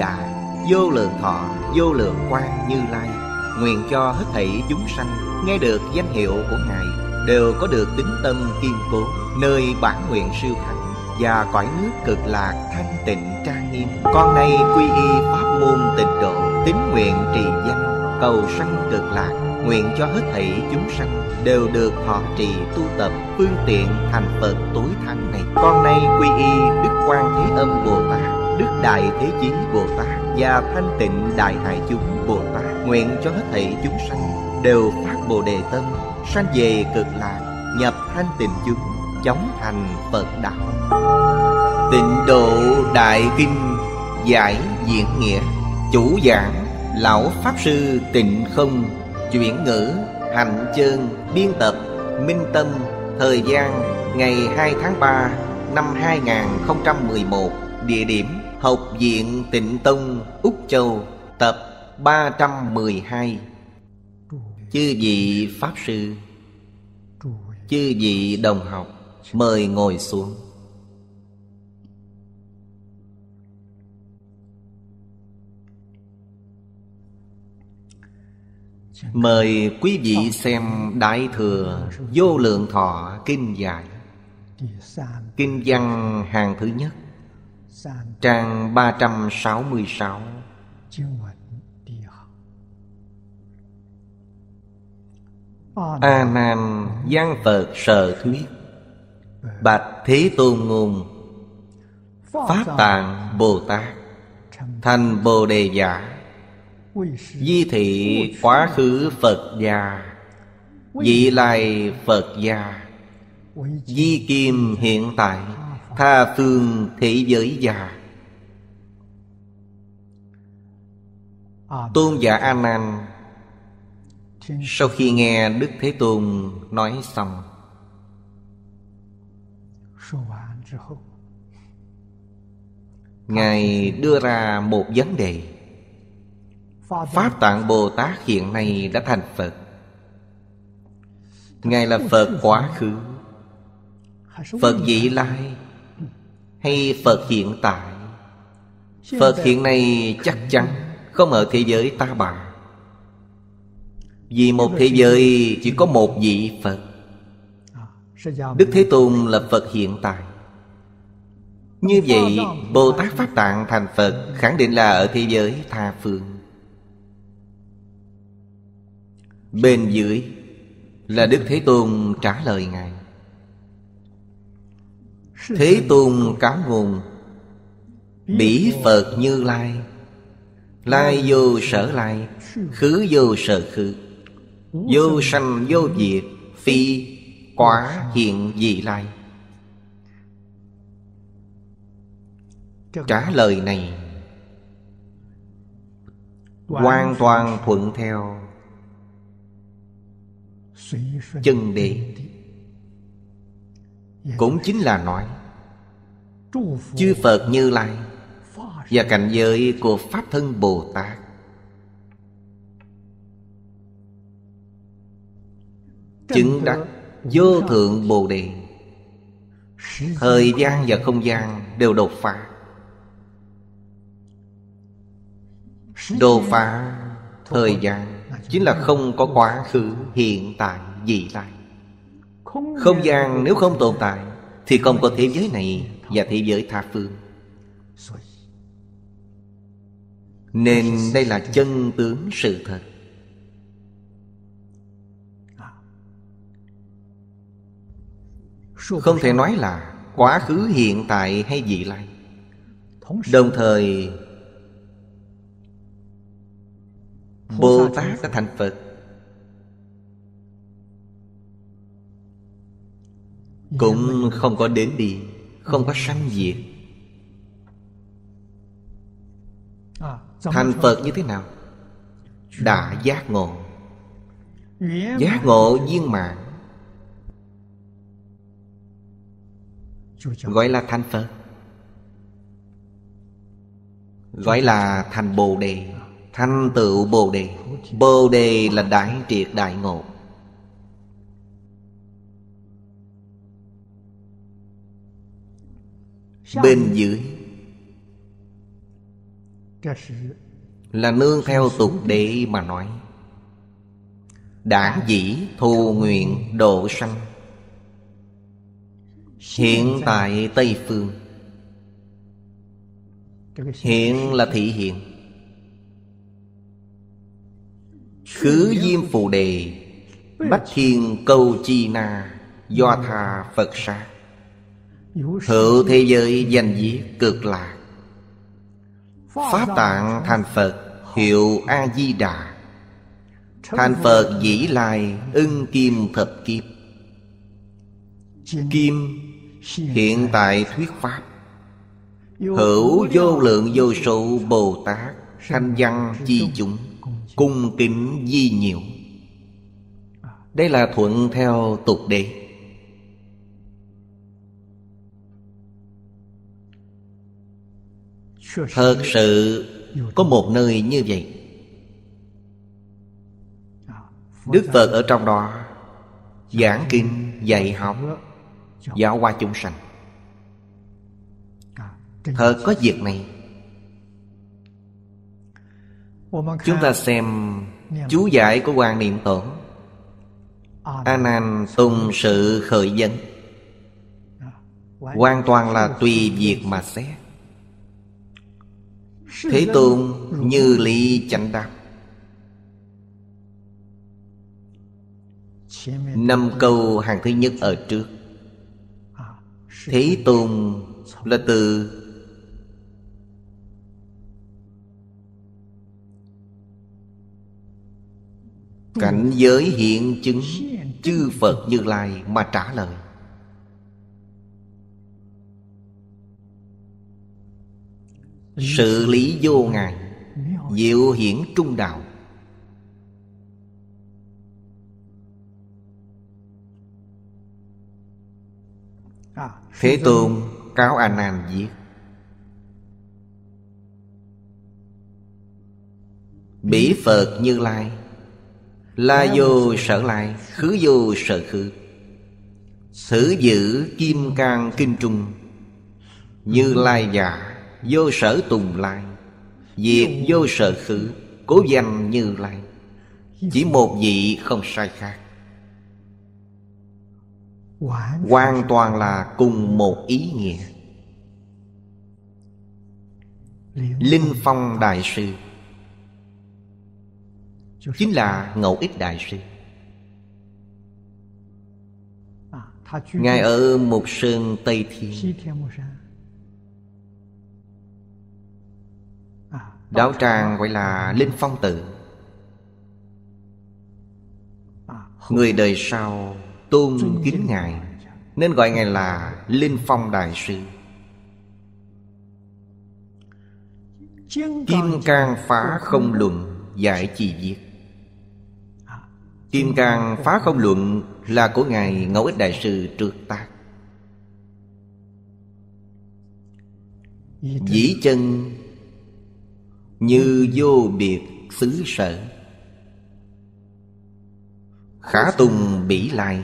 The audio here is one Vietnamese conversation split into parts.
đại Vô lượng thọ, vô lượng quan như lai Nguyện cho hết thảy chúng sanh Nghe được danh hiệu của Ngài Đều có được tính tâm kiên cố Nơi bản nguyện siêu thẳng Và cõi nước cực lạc thanh tịnh trang nghiêm Con nay quy y pháp môn tịnh độ Tín nguyện trì danh Cầu sanh cực lạc Nguyện cho hết thảy chúng sanh Đều được thọ trì tu tập Phương tiện thành Phật tối thắng này Con nay quy y Đức quan Thế Âm Bồ Tát đức đại thế chí bồ tát và thanh tịnh đại hải chúng bồ tát nguyện cho hết thảy chúng sanh đều phát bồ đề tâm sanh về cực lạc nhập thanh tịnh chúng chóng thành phật đạo tịnh độ đại kinh giải diễn nghĩa chủ giảng lão pháp sư tịnh không chuyển ngữ hạnh chơn biên tập minh tâm thời gian ngày 2 tháng 3 năm 2011 địa điểm Học viện Tịnh Tông Úc Châu Tập 312 Chư vị Pháp Sư Chư vị đồng học Mời ngồi xuống Mời quý vị xem Đại Thừa Vô Lượng Thọ Kinh Giải Kinh văn hàng thứ nhất Trang 366 A Nan văn Phật Sở Thuyết Bạch Thế Tôn Ngôn Pháp Tạng Bồ Tát Thành Bồ Đề Giả Di thị quá khứ Phật gia Vị lai Phật gia Di kim hiện tại tha phương thế giới già tôn giả a nan sau khi nghe đức thế tôn nói xong ngài đưa ra một vấn đề pháp tạng bồ tát hiện nay đã thành phật ngài là phật quá khứ phật vị lai hay phật hiện tại phật hiện nay chắc chắn không ở thế giới ta bà vì một thế giới chỉ có một vị phật đức thế tôn là phật hiện tại như vậy bồ tát pháp tạng thành phật khẳng định là ở thế giới tha phương bên dưới là đức thế tôn trả lời ngài Thế Tôn cáo ngôn Bỉ Phật như lai Lai vô sở lai Khứ vô sở khứ Vô sanh vô diệt Phi quả hiện dị lai Trả lời này Hoàn toàn thuận theo Chân đế Dạ cũng chính là nói chư phật như lai và cảnh giới của pháp thân bồ tát chứng đắc vô thượng bồ đề thời gian và không gian đều đột phá đột phá thời gian chính là không có quá khứ hiện tại vị lai không gian nếu không tồn tại Thì không có thế giới này Và thế giới tha phương Nên đây là chân tướng sự thật Không thể nói là Quá khứ hiện tại hay vị lai Đồng thời Bồ Tát đã thành Phật Cũng không có đến đi Không có sanh diệt Thành Phật như thế nào? Đã giác ngộ Giác ngộ viên mạng Gọi là thành Phật Gọi là thành Bồ Đề Thanh tựu Bồ Đề Bồ Đề là đại triệt đại ngộ bên dưới là nương theo tục đệ mà nói đã dĩ thù nguyện độ sanh hiện tại tây phương hiện là thị hiện khứ diêm phù đề bách thiên câu chi na do tha phật sát Thượng thế giới danh dĩ cực lạc Pháp tạng thành Phật Hiệu A-di-đà Thành Phật dĩ lai ưng kim thập kiếp Kim hiện tại thuyết Pháp Hữu vô lượng vô số Bồ Tát Thanh văn chi chúng Cung kính di nhiễu Đây là thuận theo tục đế thật sự có một nơi như vậy đức phật ở trong đó giảng kinh dạy học giáo hóa chúng sanh thật có việc này chúng ta xem chú giải của quan niệm tổ a nan tùng sự khởi dân hoàn toàn là tùy việc mà xét Thế Tôn như lý chánh đáp Năm câu hàng thứ nhất ở trước à, Thế Tôn là từ Cảnh giới hiện chứng Chư Phật Như Lai mà trả lời Sự lý vô ngại Diệu hiển trung đạo Thế Tôn cáo A Nan viết Bỉ Phật Như Lai La vô sở lai Khứ vô sở khứ Sử giữ Kim Cang kinh Trung Như Lai giả vô sở tùng lai Diệt vô sở khử Cố danh như lai Chỉ một vị không sai khác Hoàn toàn là cùng một ý nghĩa Linh Phong Đại Sư Chính là Ngẫu Ích Đại Sư Ngài ở một Sơn Tây Thiên Đạo tràng gọi là Linh Phong Tự Người đời sau tôn kính Ngài Nên gọi Ngài là Linh Phong Đại Sư Kim Cang Phá Không Luận Giải Chỉ Viết à, Kim Cang Phá Không Luận là của Ngài Ngẫu Ích Đại Sư trước tác Dĩ chân như vô biệt xứ sở Khả tùng bỉ lai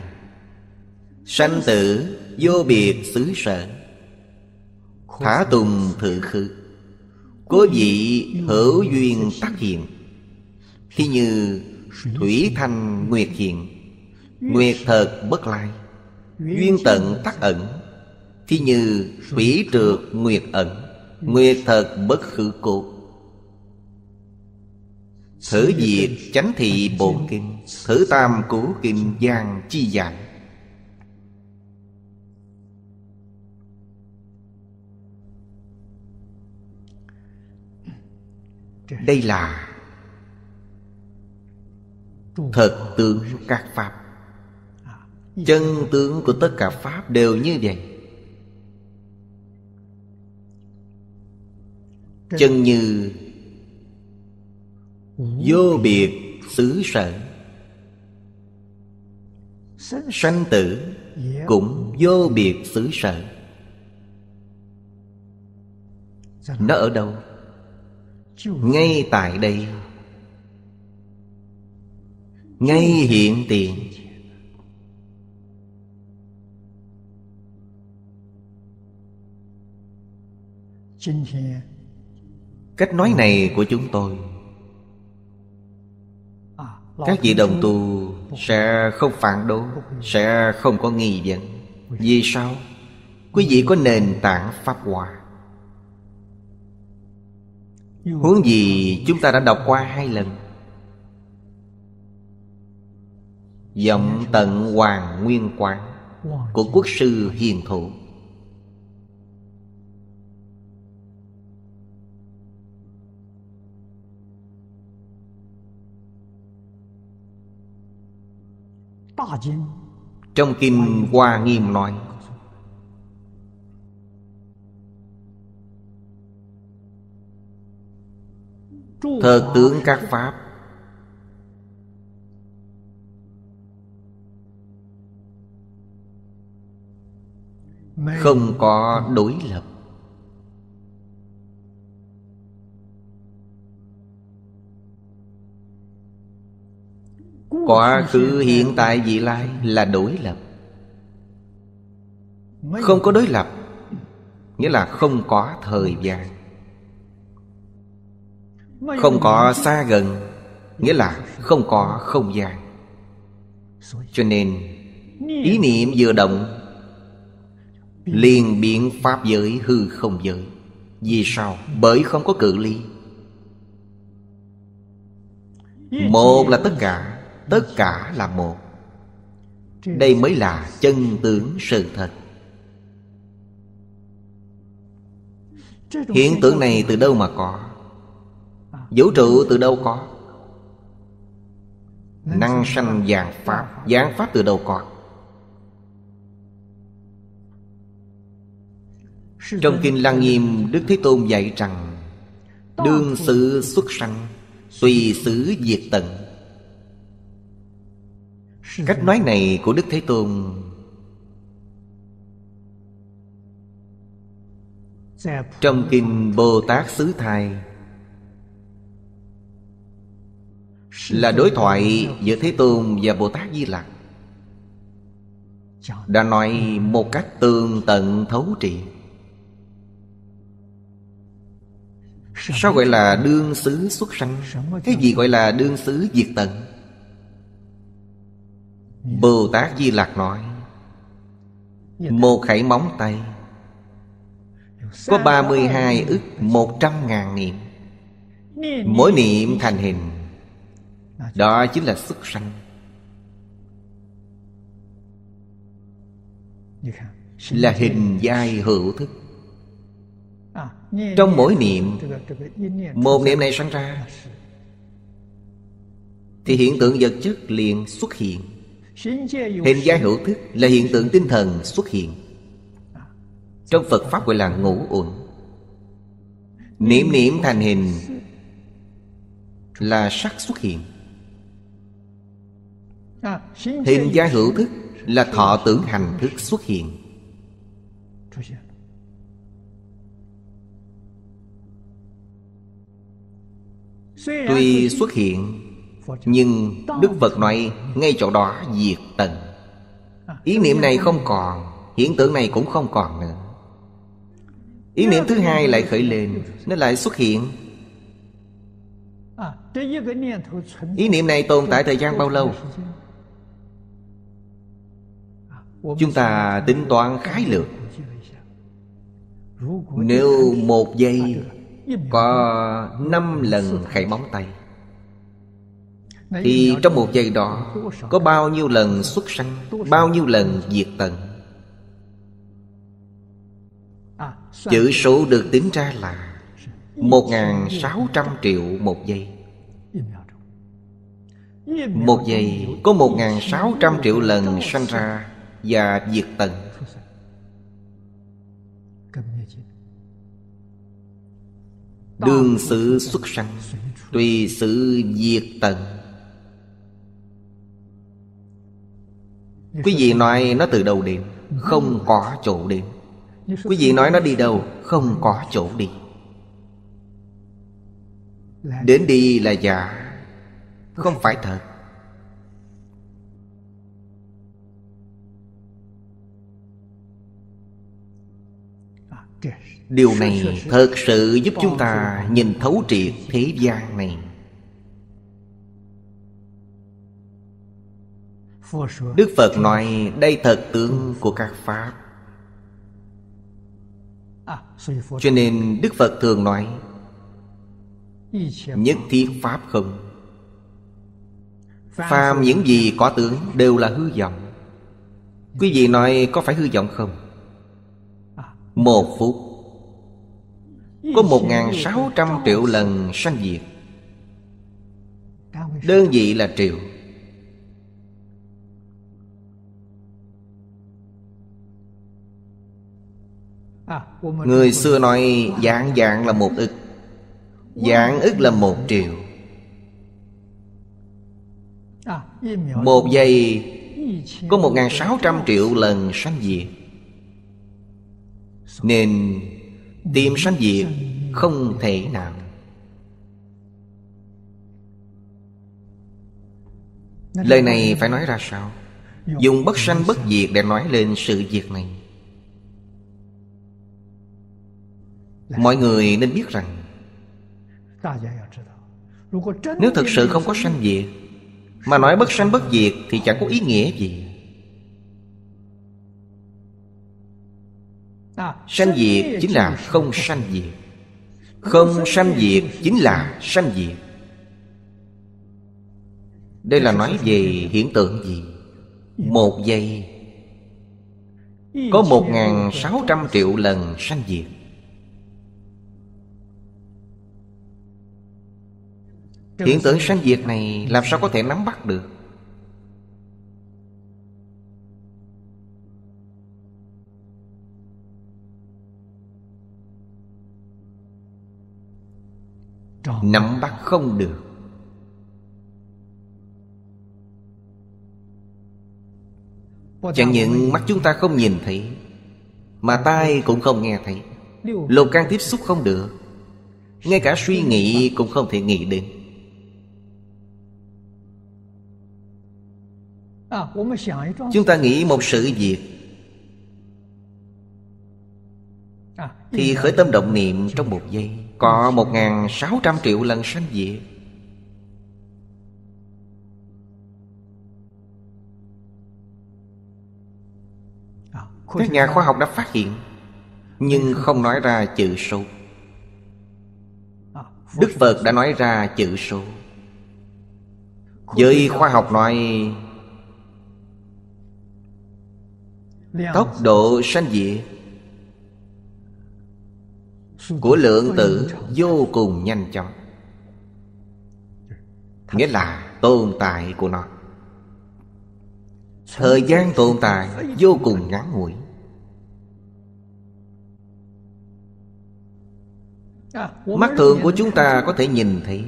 Sanh tử vô biệt xứ sở Khả tùng thự khư Cố vị hữu duyên tác hiện thì như thủy thanh nguyệt hiện Nguyệt thật bất lai Duyên tận tác ẩn Thì như thủy trượt nguyệt ẩn Nguyệt thật bất khử cột Thử diệt chánh thị bổn kinh Thử tam cố kinh giang chi giảng Đây là Thật tướng các Pháp Chân tướng của tất cả Pháp đều như vậy Chân như Vô biệt xứ sở Sanh tử cũng vô biệt xứ sở Nó ở đâu? Ngay tại đây Ngay hiện tiền Cách nói này của chúng tôi các vị đồng tu sẽ không phản đối sẽ không có nghi vấn vì sao quý vị có nền tảng pháp hòa huống gì chúng ta đã đọc qua hai lần giọng tận hoàng nguyên quán của quốc sư hiền thủ Trong Kinh Hoa Nghiêm nói Thờ tướng các Pháp Không có đối lập quá khứ hiện tại vị lai là đối lập không có đối lập nghĩa là không có thời gian không có xa gần nghĩa là không có không gian cho nên ý niệm vừa động liền biện pháp giới hư không giới vì sao bởi không có cự ly một là tất cả tất cả là một đây mới là chân tướng sự thật hiện tượng này từ đâu mà có vũ trụ từ đâu có năng sanh giảng pháp giảng pháp từ đâu có trong kinh lăng nghiêm đức thế tôn dạy rằng đương sự xuất sanh tùy sử diệt tận Cách nói này của Đức Thế Tôn Trong Kinh Bồ Tát xứ Thai Là đối thoại giữa Thế Tôn và Bồ Tát Di Lặc Đã nói một cách tương tận thấu triệt Sao gọi là đương xứ xuất sanh Cái gì gọi là đương xứ diệt tận Bồ Tát Di Lặc nói Một khẩy móng tay Có 32 ức 100 ngàn niệm Mỗi niệm thành hình Đó chính là xuất sanh Là hình giai hữu thức Trong mỗi niệm Một niệm này sanh ra Thì hiện tượng vật chất liền xuất hiện hình giai hữu thức là hiện tượng tinh thần xuất hiện Trong Phật Pháp gọi là ngũ uẩn Niệm niệm thành hình Là sắc xuất hiện Hình giai hữu thức là thọ tưởng hành thức xuất hiện Tuy xuất hiện nhưng đức phật nói ngay chỗ đó diệt tận ý niệm này không còn hiện tượng này cũng không còn nữa ý niệm thứ hai lại khởi lên nó lại xuất hiện ý niệm này tồn tại thời gian bao lâu chúng ta tính toán khái lược nếu một giây có năm lần khảy móng tay thì trong một giây đó có bao nhiêu lần xuất sanh bao nhiêu lần diệt tận à, chữ số được tính ra là một sáu trăm triệu một giây Một giây có một sáu trăm triệu lần sanh ra và diệt tận Đường sự xuất sanh Tùy sự diệt tận Quý vị nói nó từ đầu đến Không có chỗ đến Quý vị nói nó đi đâu Không có chỗ đi Đến đi là giả Không phải thật Điều này thật sự giúp chúng ta nhìn thấu triệt thế gian này Đức Phật nói đây thật tướng của các Pháp à, Cho nên Đức Phật thường nói Nhất thiết Pháp không Phàm những gì có tướng đều là hư vọng Quý vị nói có phải hư vọng không? À. Một phút Có một ngàn sáu trăm triệu lần sanh diệt Đơn vị là triệu À, Người xưa nói dạng dạng là một ức Dạng ức là một triệu à, Một giây Có một ngàn sáu trăm triệu lần sanh diệt Nên Tìm sanh diệt Không thể nào Lời này phải nói ra sao Dùng bất sanh bất diệt để nói lên sự việc này mọi người nên biết rằng nếu thực sự không có sanh diệt mà nói bất sanh bất diệt thì chẳng có ý nghĩa gì sanh diệt chính là không sanh diệt không sanh diệt chính là sanh diệt đây là nói về hiện tượng gì một giây có một ngàn sáu trăm triệu lần sanh diệt Hiện tượng sanh diệt này làm sao có thể nắm bắt được Nắm bắt không được Chẳng những mắt chúng ta không nhìn thấy Mà tai cũng không nghe thấy Lục can tiếp xúc không được Ngay cả suy nghĩ cũng không thể nghĩ đến chúng ta nghĩ một sự việc thì khởi tâm động niệm trong một giây có một ngàn sáu trăm triệu lần sanh diệt các nhà khoa học đã phát hiện nhưng không nói ra chữ số đức phật đã nói ra chữ số giới khoa học nói Tốc độ sanh diệt Của lượng tử vô cùng nhanh chóng Nghĩa là tồn tại của nó Thời gian tồn tại vô cùng ngắn ngủi Mắt thường của chúng ta có thể nhìn thấy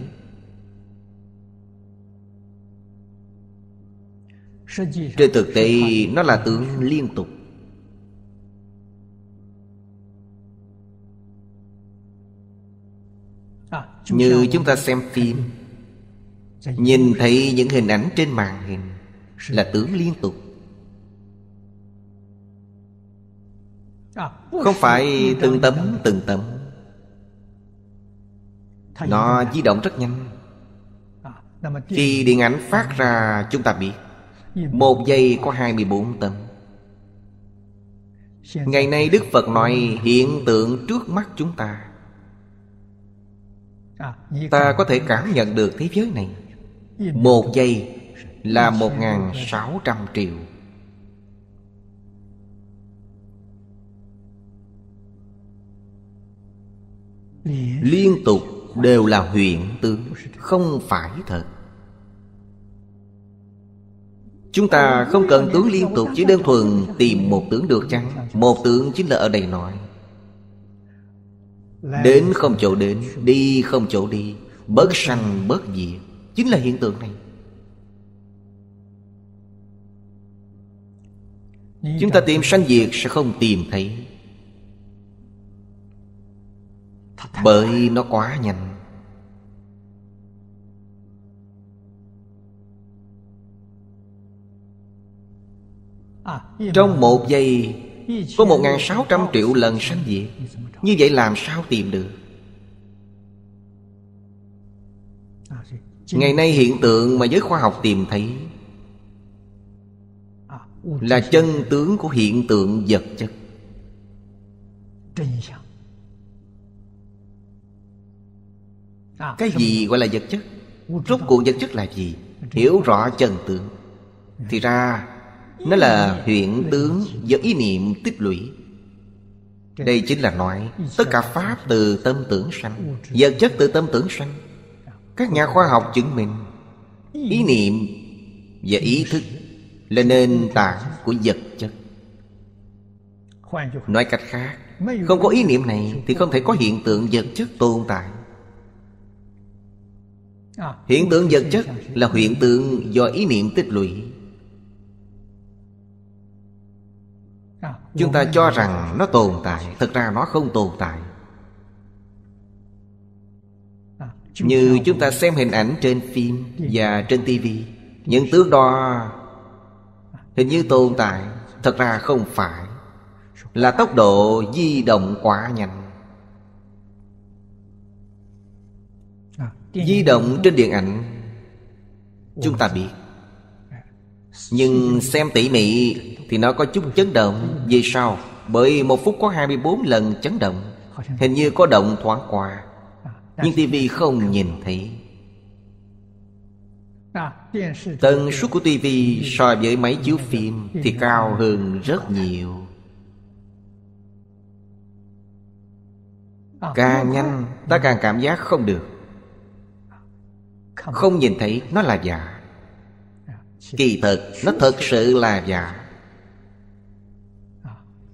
Trên thực tế nó là tướng liên tục như chúng ta xem phim nhìn thấy những hình ảnh trên màn hình là tưởng liên tục à, không phải từng tấm từng tấm nó di động rất nhanh à, khi điện ảnh phát ra chúng ta biết Một giây có 24 tấm Ngày nay Đức Phật nói hiện tượng trước mắt chúng ta ta có thể cảm à, nhận được thế giới này một giây là một ngàn sáu trăm triệu liên tục đều là huyện tướng không phải thật chúng ta không cần tướng liên tục chỉ đơn thuần tìm một tướng được chăng một tướng chính là ở đây nói Đến không chỗ đến Đi không chỗ đi Bớt sanh bớt diệt Chính là hiện tượng này Chúng ta tìm sanh diệt sẽ không tìm thấy Bởi nó quá nhanh à, Trong một giây Có một ngàn sáu trăm triệu lần sanh diệt như vậy làm sao tìm được Ngày nay hiện tượng mà giới khoa học tìm thấy Là chân tướng của hiện tượng vật chất Cái gì gọi là vật chất Rốt cuộc vật chất là gì Hiểu rõ chân tướng Thì ra Nó là huyện tướng do ý niệm tích lũy đây chính là nói tất cả pháp từ tâm tưởng sanh vật chất từ tâm tưởng sanh các nhà khoa học chứng minh ý niệm và ý thức là nền tảng của vật chất nói cách khác không có ý niệm này thì không thể có hiện tượng vật chất tồn tại hiện tượng vật chất là hiện tượng do ý niệm tích lũy chúng ta cho rằng nó tồn tại thực ra nó không tồn tại như chúng ta xem hình ảnh trên phim và trên tivi những tướng đo hình như tồn tại thật ra không phải là tốc độ di động quá nhanh di động trên điện ảnh chúng ta biết nhưng xem tỉ mỉ thì nó có chút chấn động Vì sao? Bởi một phút có 24 lần chấn động Hình như có động thoáng qua Nhưng tivi không nhìn thấy Tần suất của tivi so với máy chiếu phim Thì cao hơn rất nhiều Càng nhanh ta càng cảm giác không được Không nhìn thấy nó là giả Kỳ thực nó thật sự là giả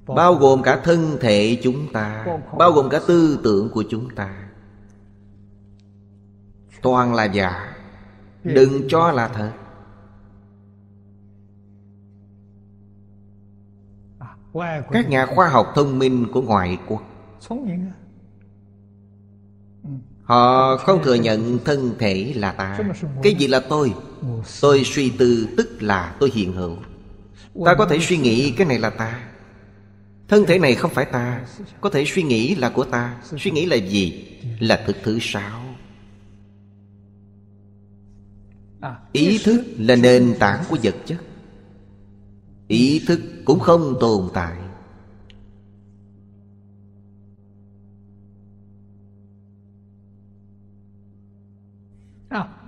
bao gồm cả thân thể chúng ta bao gồm cả tư tưởng của chúng ta toàn là giả đừng cho là thật các nhà khoa học thông minh của ngoại quốc họ không thừa nhận thân thể là ta cái gì là tôi tôi suy tư tức là tôi hiện hữu ta có thể suy nghĩ cái này là ta thân thể này không phải ta có thể suy nghĩ là của ta suy nghĩ là gì là thực thứ sáu ý thức là nền tảng của vật chất ý thức cũng không tồn tại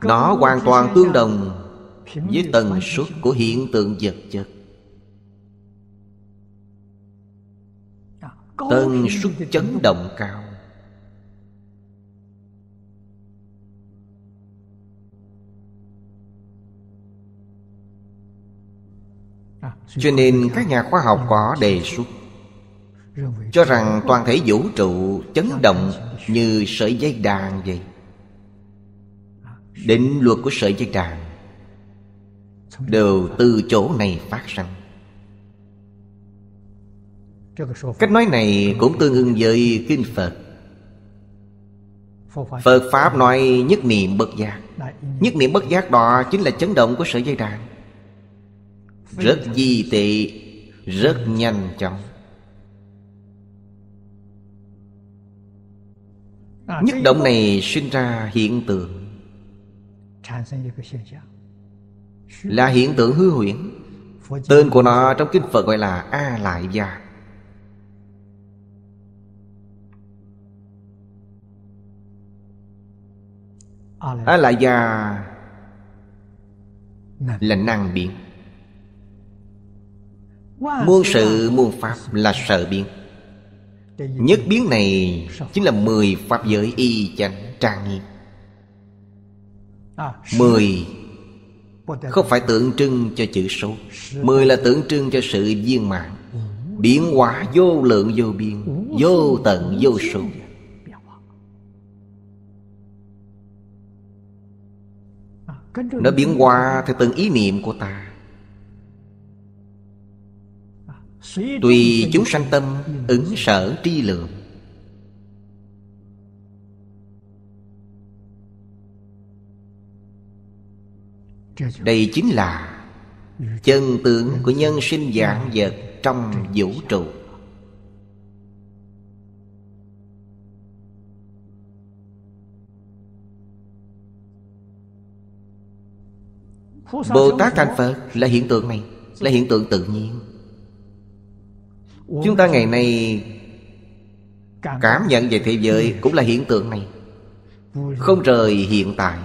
nó hoàn toàn tương đồng với tần suất của hiện tượng vật chất Tần suất chấn động cao à, Cho nên các nhà khoa học ừ, có đề xuất Cho rằng toàn thể vũ trụ chấn động như sợi dây đàn vậy à, Định luật của sợi dây đàn Đều từ chỗ này phát sinh Cách nói này cũng tương ứng với Kinh Phật Phật Pháp nói nhất niệm bất giác Nhất niệm bất giác đó chính là chấn động của sợi dây đàn Rất di tị Rất nhanh chóng à, Nhất động này sinh ra hiện tượng Là hiện tượng hư huyễn Tên của nó trong Kinh Phật gọi là A Lại Gia a la gia là năng biến muôn sự muôn pháp là sợ biến nhất biến này chính là mười pháp giới y chánh trang nghiêm à, mười không phải tượng trưng cho chữ số mười là tượng trưng cho sự viên mãn biến hóa vô lượng vô biên vô tận vô số Nó biến qua theo từng ý niệm của ta Tùy chúng sanh tâm ứng sở tri lượng Đây chính là chân tướng của nhân sinh dạng vật trong vũ trụ Bồ Tát thành Phật là hiện tượng này Là hiện tượng tự nhiên Chúng ta ngày nay Cảm nhận về thế giới cũng là hiện tượng này Không rời hiện tại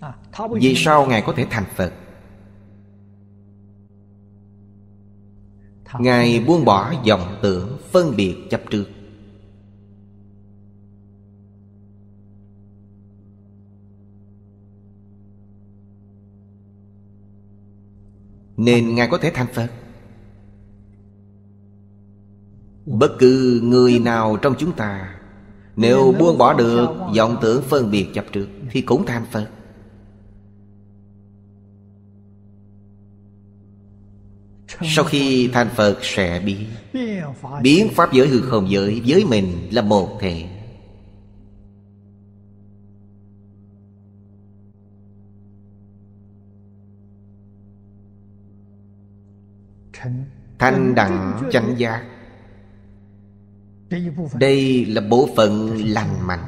à, Vì sao Ngài có thể thành Phật Ngài buông bỏ dòng tưởng phân biệt chấp trước Nên Ngài có thể thành Phật Bất cứ người nào trong chúng ta Nếu buông bỏ được vọng tưởng phân biệt chấp trước Thì cũng thành Phật Sau khi thành Phật sẽ biến Biến Pháp giới hư không giới Với mình là một thể Thanh đẳng chánh giác Đây là bộ phận lành mạnh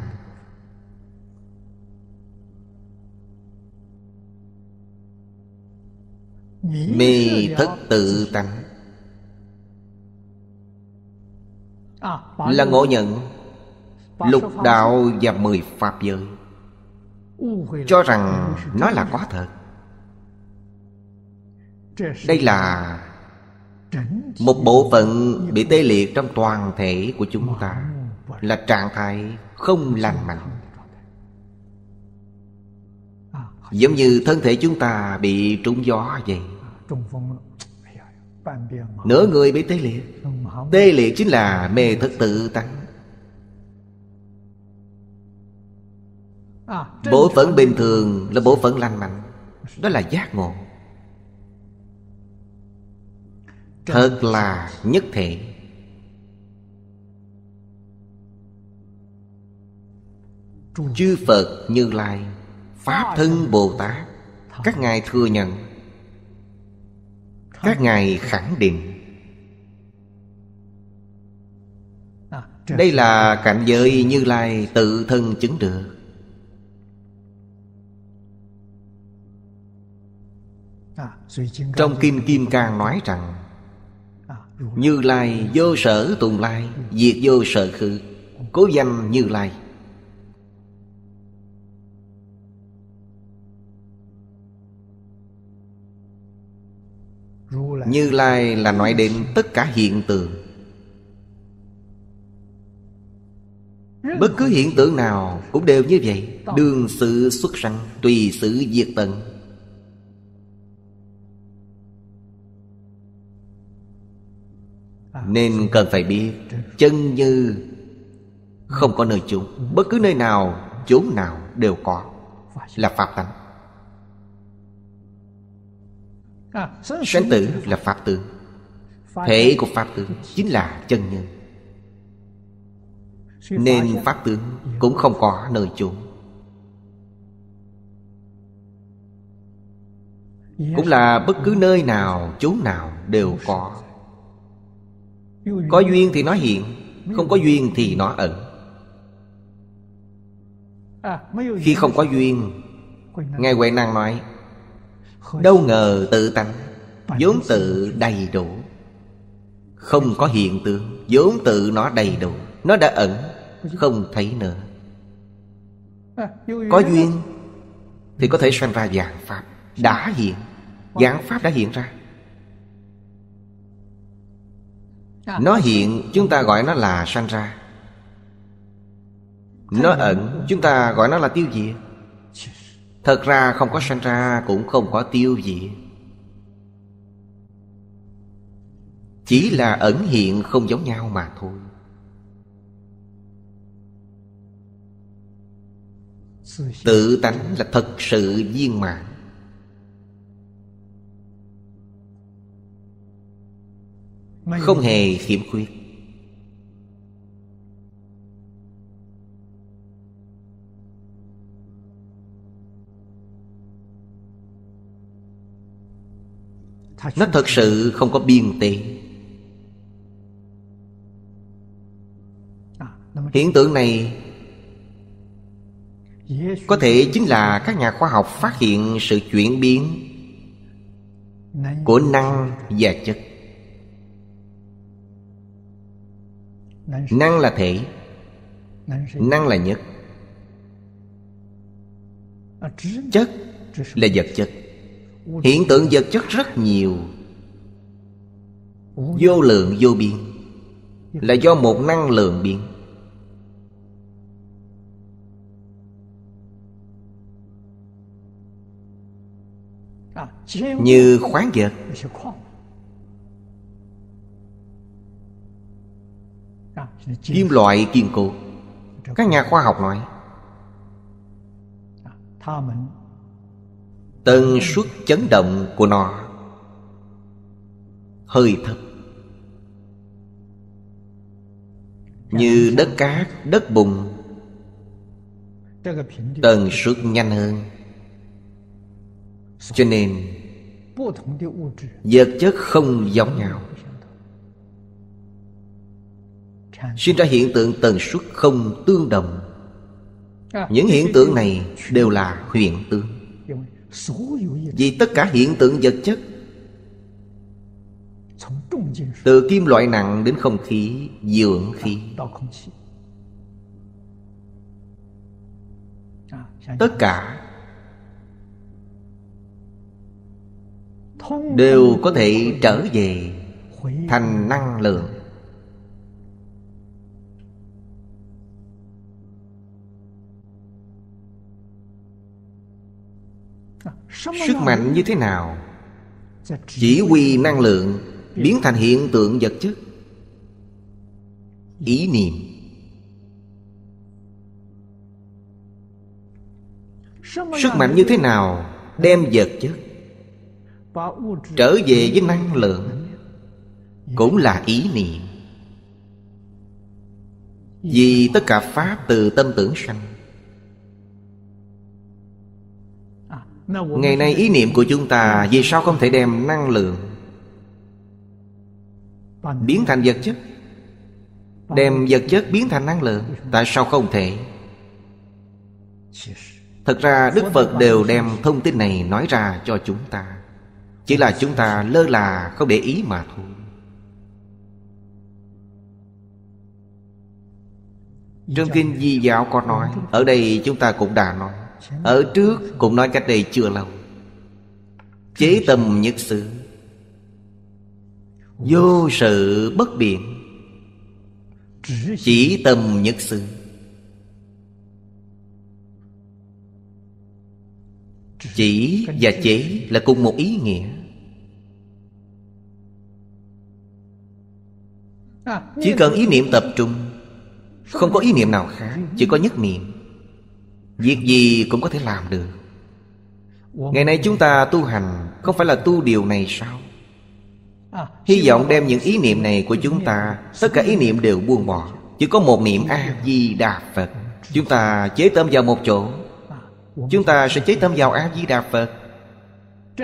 Mê thất tự tánh à, Là ngộ nhận Lục đạo và mười pháp giới Cho rằng nó là quá thật Đây là một bộ phận bị tê liệt trong toàn thể của chúng ta Là trạng thái không lành mạnh Giống như thân thể chúng ta bị trúng gió vậy Nửa người bị tê liệt Tê liệt chính là mê thất tự tánh Bộ phận bình thường là bộ phận lành mạnh Đó là giác ngộ Thật là nhất thể Chư Phật Như Lai Pháp thân Bồ Tát Các ngài thừa nhận Các ngài khẳng định Đây là cảnh giới Như Lai tự thân chứng được Trong Kim Kim Cang nói rằng như Lai vô sở tùng lai Diệt vô sở khứ Cố danh Như Lai Như Lai là nói đến tất cả hiện tượng Bất cứ hiện tượng nào cũng đều như vậy Đương sự xuất sanh Tùy sự diệt tận Nên cần phải biết Chân như Không có nơi chốn Bất cứ nơi nào Chốn nào đều có Là Pháp tánh Sanh tử là Pháp tướng Thể của Pháp tướng Chính là chân nhân Nên Pháp tướng Cũng không có nơi chốn Cũng là bất cứ nơi nào Chốn nào đều có có duyên thì nó hiện Không có duyên thì nó ẩn Khi không có duyên Ngài Huệ Năng nói Đâu ngờ tự tánh vốn tự đầy đủ Không có hiện tượng vốn tự nó đầy đủ Nó đã ẩn Không thấy nữa Có duyên Thì có thể sanh ra dạng Pháp Đã hiện Dạng Pháp đã hiện ra Dạ. nó hiện chúng ta gọi nó là sanh ra nó ẩn chúng ta gọi nó là tiêu diệt thật ra không có sanh ra cũng không có tiêu diệt chỉ là ẩn hiện không giống nhau mà thôi tự tánh là thật sự viên mãn Không hề khiếm khuyết Nó thật sự không có biên tế à, Hiện tượng này Có thể chính là các nhà khoa học phát hiện sự chuyển biến Của năng và chất năng là thể năng là nhất chất là vật chất hiện tượng vật chất rất nhiều vô lượng vô biên là do một năng lượng biên như khoáng vật kim loại kiên cố các nhà khoa học nói tần suất chấn động của nó hơi thấp như đất cát đất bùn tần suất nhanh hơn cho nên vật chất không giống nhau sinh ra hiện tượng tần suất không tương đồng những hiện tượng này đều là huyền tướng vì tất cả hiện tượng vật chất từ kim loại nặng đến không khí dưỡng khí tất cả đều có thể trở về thành năng lượng Sức mạnh như thế nào Chỉ huy năng lượng Biến thành hiện tượng vật chất Ý niệm Sức mạnh như thế nào Đem vật chất Trở về với năng lượng Cũng là ý niệm Vì tất cả Pháp từ tâm tưởng sanh ngày nay ý niệm của chúng ta vì sao không thể đem năng lượng biến thành vật chất đem vật chất biến thành năng lượng tại sao không thể thật ra đức phật đều đem thông tin này nói ra cho chúng ta chỉ là chúng ta lơ là không để ý mà thôi trong kinh di giáo có nói ở đây chúng ta cũng đã nói ở trước cũng nói cách đây chưa lâu Chế tâm nhất sự Vô sự bất biện Chỉ tâm nhất sự Chỉ và chế là cùng một ý nghĩa Chỉ cần ý niệm tập trung Không có ý niệm nào khác Chỉ có nhất niệm Việc gì cũng có thể làm được Ngày nay chúng ta tu hành Không phải là tu điều này sao à, Hy vọng đem những ý niệm này của chúng ta Tất cả ý niệm đều buông bỏ Chỉ có một niệm A-di-đà Phật Chúng ta chế tâm vào một chỗ à, Chúng ta sẽ chế tâm vào A-di-đà Phật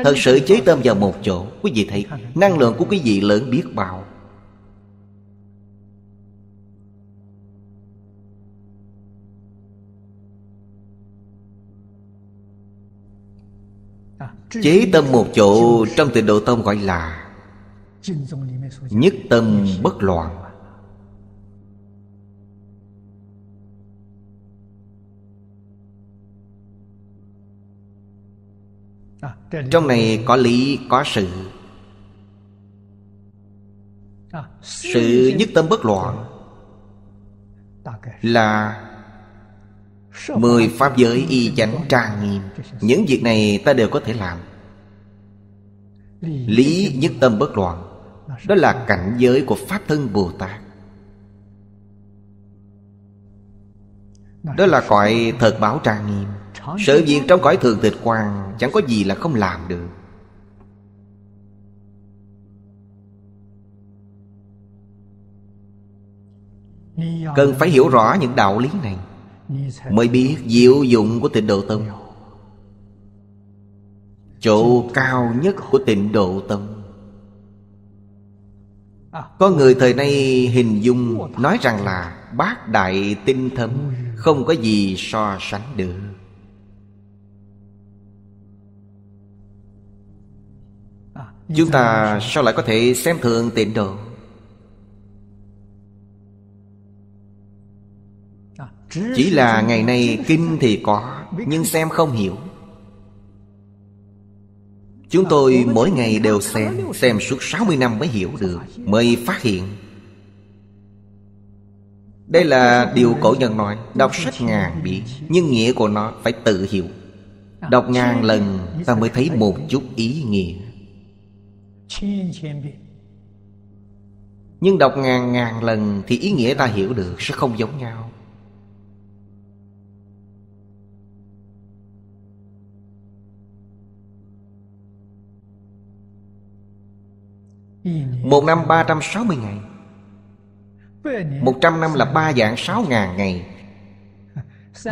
Thật sự chế tâm vào một chỗ Quý vị thấy Năng lượng của quý vị lớn biết bao Chế tâm một chỗ trong tịnh độ tông gọi là Nhất tâm bất loạn Trong này có lý có sự Sự nhất tâm bất loạn Là Mười pháp giới y chánh trang nghiêm Những việc này ta đều có thể làm Lý nhất tâm bất loạn Đó là cảnh giới của Pháp thân Bồ Tát Đó là cõi thật báo trang nghiêm Sự việc trong cõi thường tịch quan Chẳng có gì là không làm được Cần phải hiểu rõ những đạo lý này Mới biết diệu dụng của tịnh độ tông Chỗ cao nhất của tịnh độ tông Có người thời nay hình dung nói rằng là Bác đại tinh thâm Không có gì so sánh được Chúng ta sao lại có thể xem thường tịnh độ Chỉ là ngày nay kinh thì có Nhưng xem không hiểu Chúng tôi mỗi ngày đều xem Xem suốt 60 năm mới hiểu được Mới phát hiện Đây là điều cổ nhân nói Đọc sách ngàn biến Nhưng nghĩa của nó phải tự hiểu Đọc ngàn lần ta mới thấy một chút ý nghĩa Nhưng đọc ngàn ngàn lần Thì ý nghĩa ta hiểu được sẽ không giống nhau Một năm 360 ngày Một trăm năm là ba dạng sáu ngàn ngày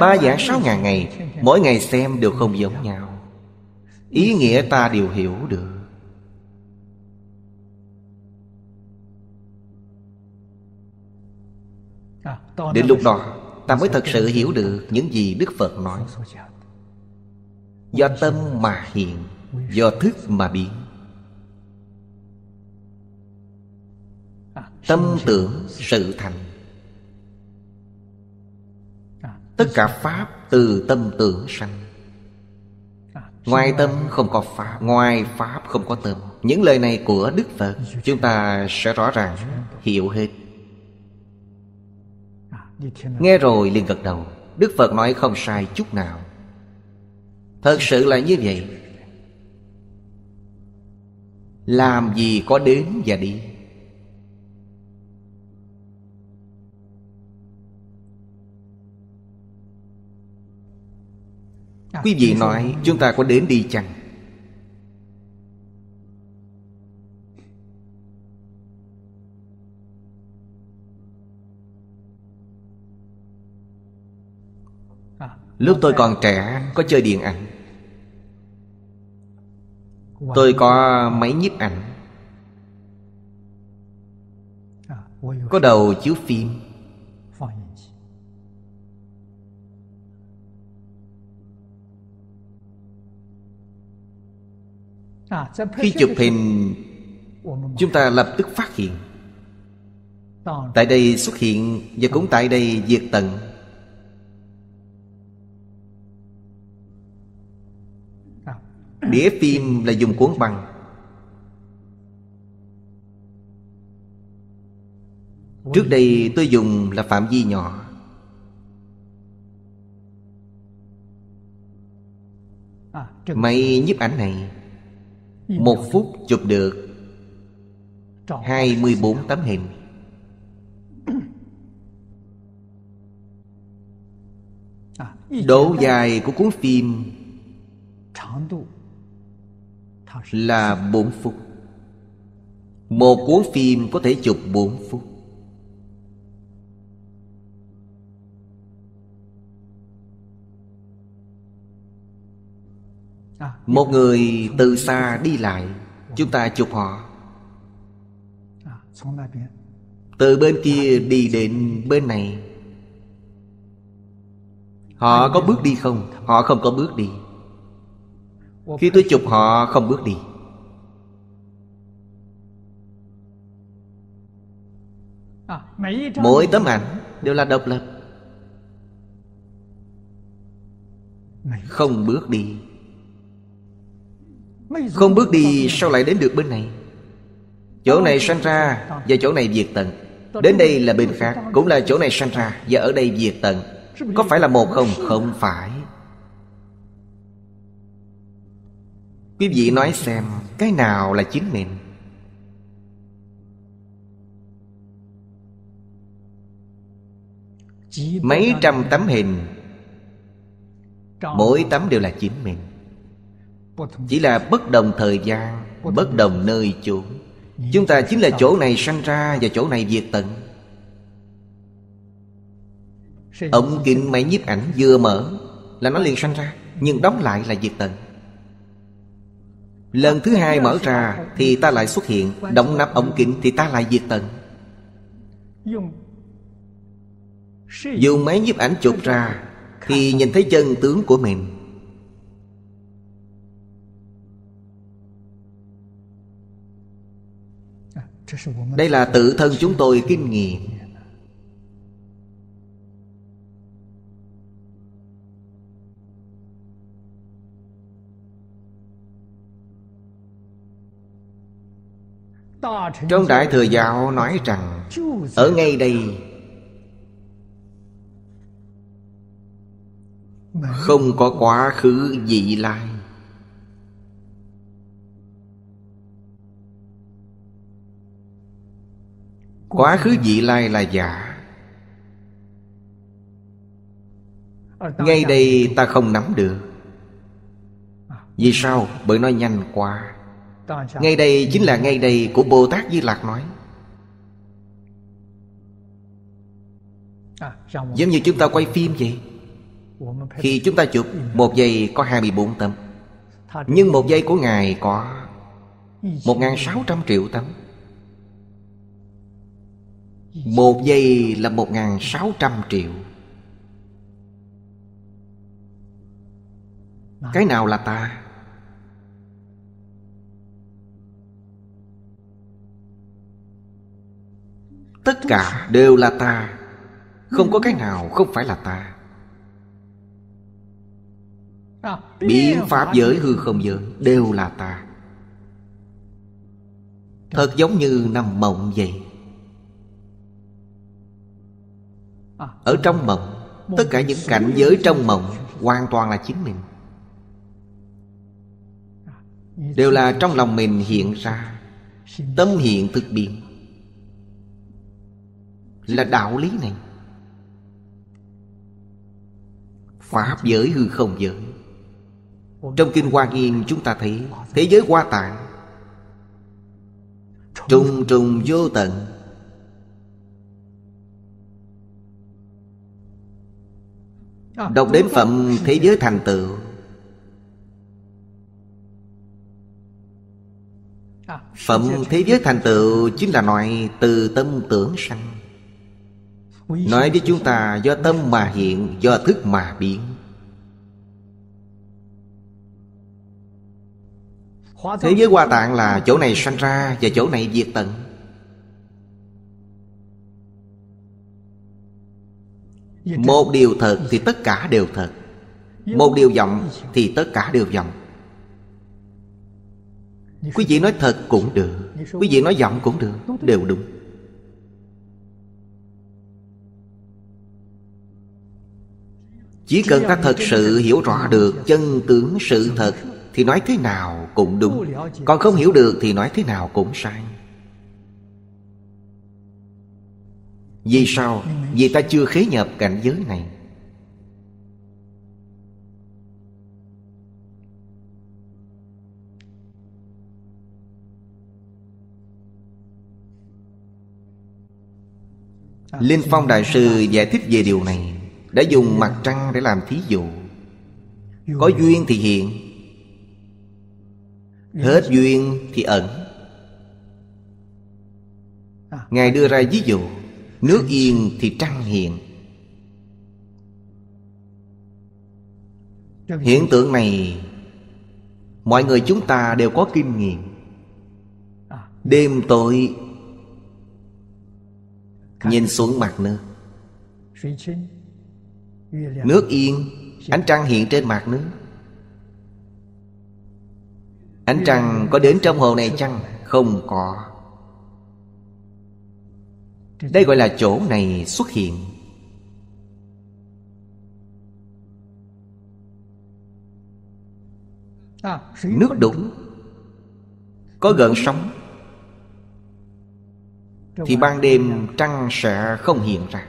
Ba dạng sáu ngàn ngày Mỗi ngày xem đều không giống nhau Ý nghĩa ta đều hiểu được Đến lúc đó Ta mới thật sự hiểu được những gì Đức Phật nói Do tâm mà hiện Do thức mà biến Tâm tưởng sự thành Tất cả Pháp từ tâm tưởng sanh Ngoài tâm không có Pháp Ngoài Pháp không có tâm Những lời này của Đức Phật Chúng ta sẽ rõ ràng hiểu hết Nghe rồi liền gật đầu Đức Phật nói không sai chút nào Thật sự là như vậy Làm gì có đến và đi Quý vị nói chúng ta có đến đi chăng à, Lúc tôi còn trẻ có chơi điện ảnh Tôi có máy nhiếp ảnh à, Có đầu chiếu phim À, khi chụp hình chúng ta lập tức phát hiện tại đây xuất hiện và cũng tại đây diệt tận đĩa phim là dùng cuốn băng trước đây tôi dùng là phạm vi nhỏ à, máy nhiếp ảnh này một phút chụp được 24 tấm hình Độ dài của cuốn phim Là 4 phút Một cuốn phim có thể chụp 4 phút Một người từ xa đi lại Chúng ta chụp họ Từ bên kia đi đến bên này Họ có bước đi không? Họ không có bước đi Khi tôi chụp họ không bước đi Mỗi tấm ảnh đều là độc lập Không bước đi không bước đi sao lại đến được bên này Chỗ này sanh ra và chỗ này diệt tận Đến đây là bên khác Cũng là chỗ này sanh ra và ở đây diệt tận Có phải là một không? Không phải Quý vị nói xem Cái nào là chính mình Mấy trăm tấm hình Mỗi tấm đều là chính mình chỉ là bất đồng thời gian bất đồng nơi chỗ. chúng ta chính là chỗ này sanh ra và chỗ này diệt tận ống kính máy nhiếp ảnh vừa mở là nó liền sanh ra nhưng đóng lại là diệt tận lần thứ hai mở ra thì ta lại xuất hiện đóng nắp ống kính thì ta lại diệt tận dùng máy nhiếp ảnh chụp ra thì nhìn thấy chân tướng của mình đây là tự thân chúng tôi kinh nghiệm trong đại thừa giáo nói rằng ở ngay đây không có quá khứ dị lai quá khứ vị lai là giả ngay đây ta không nắm được vì sao bởi nó nhanh quá ngay đây chính là ngay đây của bồ tát di lạc nói giống như chúng ta quay phim vậy khi chúng ta chụp một giây có 24 tấm nhưng một giây của Ngài có 1.600 triệu tấm một giây là một ngàn sáu trăm triệu Cái nào là ta? Tất cả đều là ta Không có cái nào không phải là ta Biến pháp giới hư không giới Đều là ta Thật giống như nằm mộng vậy Ở trong mộng Tất cả những cảnh giới trong mộng Hoàn toàn là chính mình Đều là trong lòng mình hiện ra Tâm hiện thực biến Là đạo lý này Pháp giới hư không giới Trong Kinh Hoa Nghiêm chúng ta thấy Thế giới hoa tạng Trùng trùng vô tận Ờ, Đọc đến phẩm thế giới thành tựu ờ, Phẩm thế giới thành tựu chính là loại từ tâm tưởng sanh Nói với chúng ta do tâm mà hiện, do thức mà biến Thế giới hoa tạng là chỗ này sanh ra và chỗ này diệt tận Dạ Một điều thật thì tất cả đều thật Một điều vọng thì tất cả đều vọng dạ Quý vị nói thật cũng được dạ Quý vị nói vọng cũng được Đều đúng Chỉ cần ta thật sự hiểu rõ được chân tướng sự thật Thì nói thế nào cũng đúng Còn không hiểu được thì nói thế nào cũng sai Vì sao? Vì ta chưa khế nhập cảnh giới này à, Linh Phong Đại Sư giải thích về điều này Đã dùng mặt trăng để làm thí dụ Có duyên thì hiện Hết duyên thì ẩn à. Ngài đưa ra ví dụ Nước yên thì trăng hiện Hiện tượng này Mọi người chúng ta đều có kinh nghiệm Đêm tối Nhìn xuống mặt nước Nước yên Ánh trăng hiện trên mặt nước Ánh trăng có đến trong hồ này chăng? Không có đây gọi là chỗ này xuất hiện Nước đụng Có gợn sóng Thì ban đêm trăng sẽ không hiện ra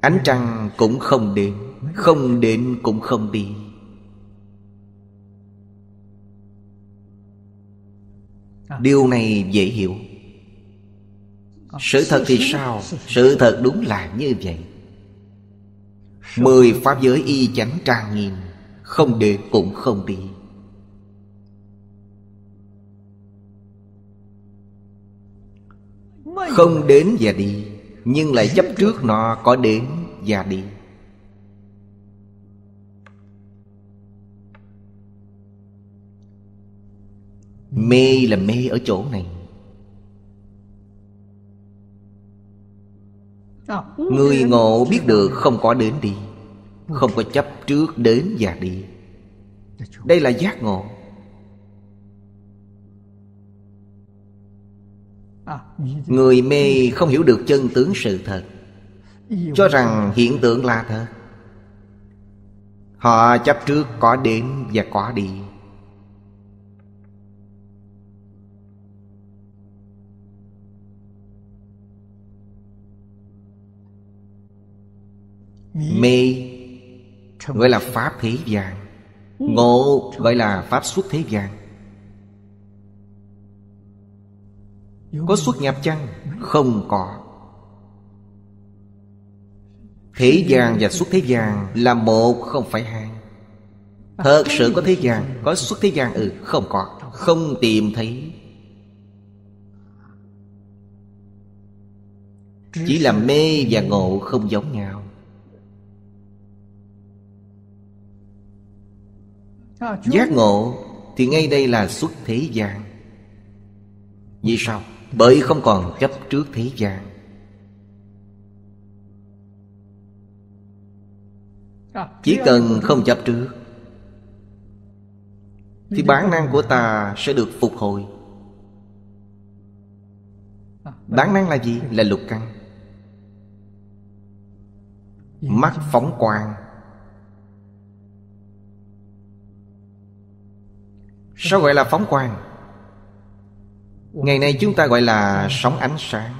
Ánh trăng cũng không đến Không đến cũng không đi À. điều này dễ hiểu sự thật thì sao sự thật đúng là như vậy mười pháp giới y chánh trang nghiêm không để cũng không đi không đến và đi nhưng lại chấp trước nó có đến và đi mê là mê ở chỗ này ờ, người ngộ biết được không có đến đi không có chấp trước đến và đi đây là giác ngộ ờ. người mê không hiểu được chân tướng sự thật cho rằng hiện tượng là thật họ chấp trước có đến và có đi mê gọi là pháp thế gian ừ. ngộ gọi là pháp xuất thế gian có xuất nhập chăng không có thế gian và xuất thế gian là một không phải hai à, thật sự có thế gian có xuất thế gian ừ không có không tìm thấy chỉ là mê và ngộ không giống nhau Giác ngộ thì ngay đây là xuất thế gian Vì sao? Bởi không còn chấp trước thế gian Chỉ cần không chấp trước Thì bản năng của ta sẽ được phục hồi Bản năng là gì? Là lục căn Mắt phóng quang Sao gọi là phóng quang Ngày nay chúng ta gọi là sóng ánh sáng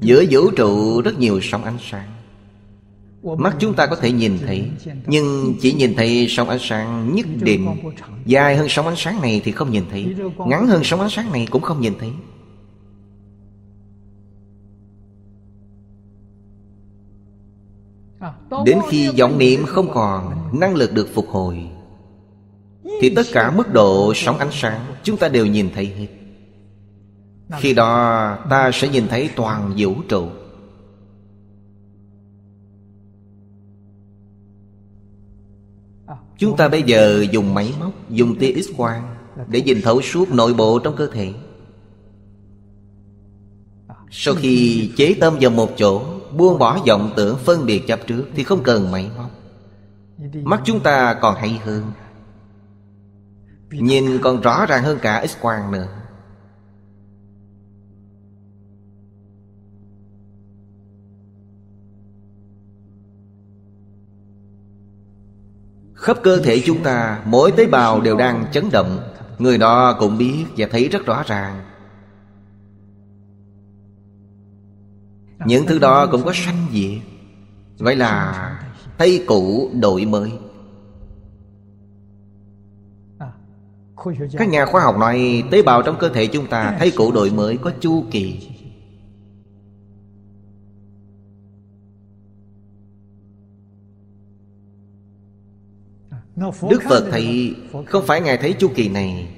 Giữa vũ trụ rất nhiều sóng ánh sáng Mắt chúng ta có thể nhìn thấy Nhưng chỉ nhìn thấy sóng ánh sáng nhất định Dài hơn sóng ánh sáng này thì không nhìn thấy Ngắn hơn sóng ánh sáng này cũng không nhìn thấy Đến khi vọng niệm không còn Năng lực được phục hồi thì tất cả mức độ sóng ánh sáng Chúng ta đều nhìn thấy hết Khi đó ta sẽ nhìn thấy toàn vũ trụ Chúng ta bây giờ dùng máy móc Dùng tia x quang Để nhìn thấu suốt nội bộ trong cơ thể Sau khi chế tâm vào một chỗ Buông bỏ vọng tưởng phân biệt chấp trước Thì không cần máy móc Mắt chúng ta còn hay hơn Nhìn còn rõ ràng hơn cả X quang nữa Khắp cơ thể chúng ta Mỗi tế bào đều đang chấn động Người đó cũng biết và thấy rất rõ ràng Những thứ đó cũng có sanh diệt Vậy là thay cũ đổi mới Các nhà khoa học nói tế bào trong cơ thể chúng ta thấy cổ đội mới có chu kỳ Đức Phật thấy Không phải Ngài thấy chu kỳ này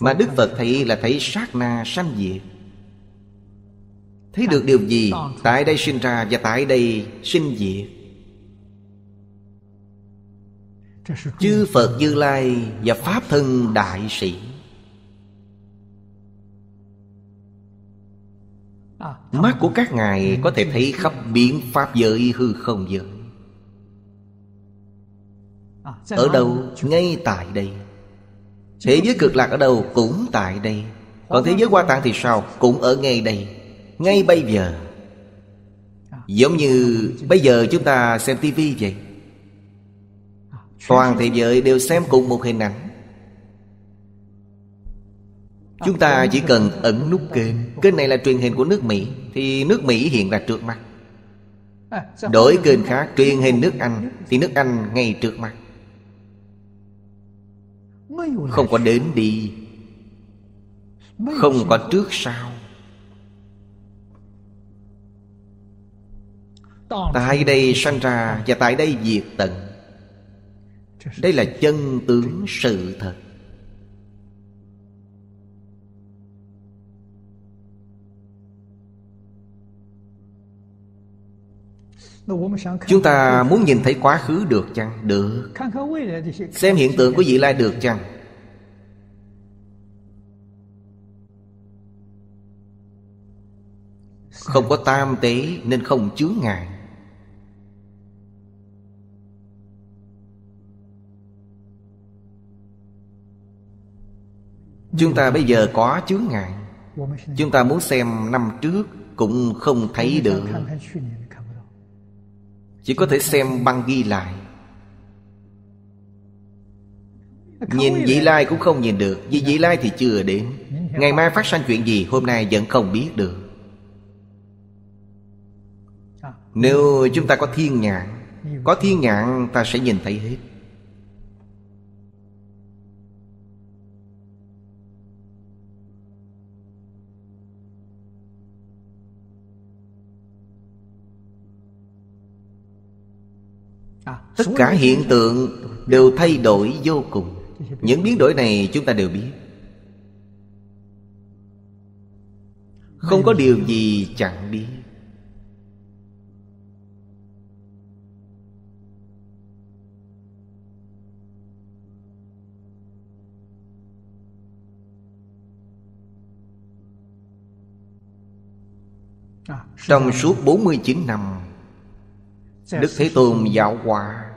Mà Đức Phật thấy là thấy sát na sanh diệt Thấy được điều gì Tại đây sinh ra và tại đây sinh diệt chư phật như lai và pháp thân đại sĩ à, mắt của các ngài ừ. có thể thấy khắp biến pháp giới hư không giới à, ở đâu ngay tại đây thế giới cực lạc ở đâu cũng tại đây còn thế giới hoa tạng thì sao cũng ở ngay đây ngay bây giờ à. giống như bây giờ chúng ta xem tivi vậy toàn thế giới đều xem cùng một hình ảnh Chúng ta chỉ cần ẩn nút kênh Kênh này là truyền hình của nước Mỹ Thì nước Mỹ hiện ra trước mặt Đổi kênh khác truyền hình nước Anh Thì nước Anh ngay trước mặt Không có đến đi Không có trước sau Tại đây sanh ra và tại đây diệt tận đây là chân tướng sự thật Chúng ta muốn nhìn thấy quá khứ được chăng? Được Xem hiện tượng của vị lai được chăng? Không có tam tế nên không chướng ngại Chúng ta bây giờ có chướng ngại Chúng ta muốn xem năm trước Cũng không thấy được Chỉ có thể xem băng ghi lại Nhìn vị lai cũng không nhìn được Vì vị lai thì chưa đến Ngày mai phát sinh chuyện gì Hôm nay vẫn không biết được Nếu chúng ta có thiên nhãn Có thiên nhãn ta sẽ nhìn thấy hết tất cả hiện tượng đều thay đổi vô cùng những biến đổi này chúng ta đều biết không có điều gì chẳng biết Trong suốt 49 năm Đức Thế Tôn giáo hóa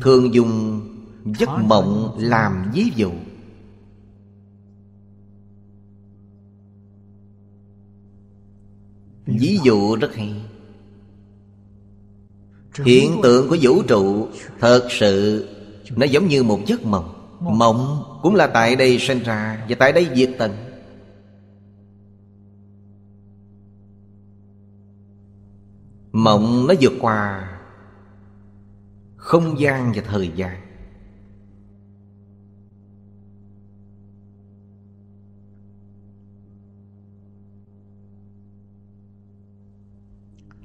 Thường dùng giấc mộng làm ví dụ Ví dụ rất hay Hiện tượng của vũ trụ Thật sự Nó giống như một giấc mộng Mộng cũng là tại đây sinh ra Và tại đây diệt tận Mộng nó vượt qua không gian và thời gian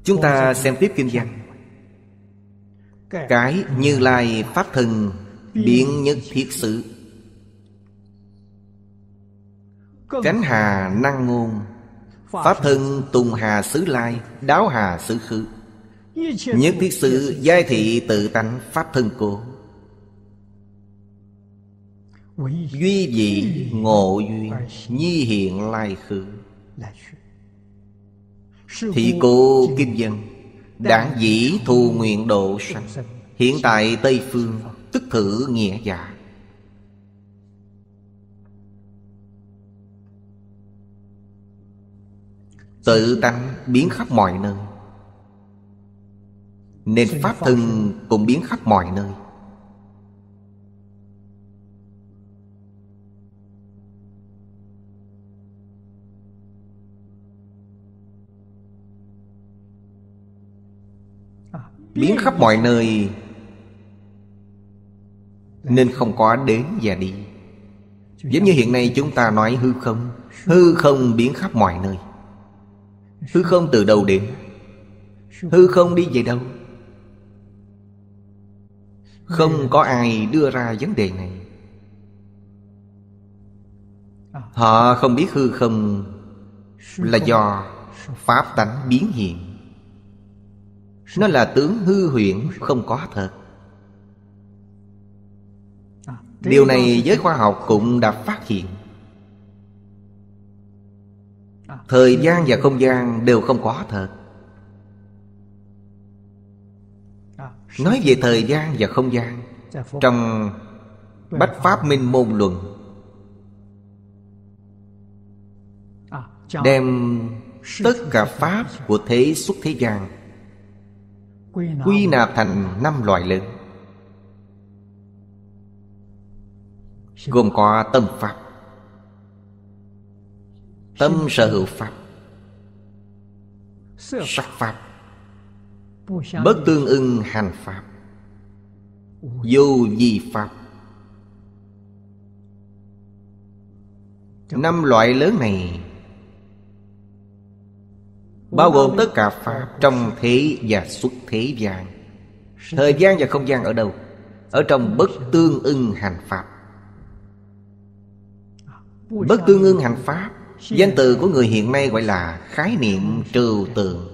Chúng ta xem tiếp kinh văn Cái như lai pháp thần Biện nhất thiết sự Cánh hà năng ngôn Pháp thân Tùng Hà xứ Lai Đáo Hà xứ Khứ Nhất thiết sự giai thị tự tánh Pháp thân cố Duy vị ngộ duyên Nhi hiện lai khứ Thị cô kinh dân Đảng dĩ thù nguyện độ sanh Hiện tại Tây Phương Tức thử nghĩa giả Tự tánh biến khắp mọi nơi Nên Pháp thân cũng biến khắp mọi nơi Biến khắp mọi nơi Nên không có đến và đi Giống như hiện nay chúng ta nói hư không Hư không biến khắp mọi nơi Hư không từ đầu đến Hư không đi về đâu Không có ai đưa ra vấn đề này Họ không biết hư không Là do Pháp tánh biến hiện Nó là tướng hư huyễn không có thật Điều này giới khoa học cũng đã phát hiện Thời gian và không gian đều không có thật Nói về thời gian và không gian Trong Bách Pháp Minh Môn Luận Đem tất cả Pháp của thế xuất thế gian Quy nạp thành năm loại lớn Gồm có tâm Pháp Tâm sở hữu Pháp Sắc Pháp Bất tương ưng hành Pháp dạ. Vô di Pháp dạ. Năm loại lớn này Bao gồm tất cả Pháp Trong thế và xuất thế gian Thời gian và không gian ở đâu Ở trong bất tương ưng hành Pháp à, Bất tương ưng hành Pháp Danh từ của người hiện nay gọi là khái niệm trừu tượng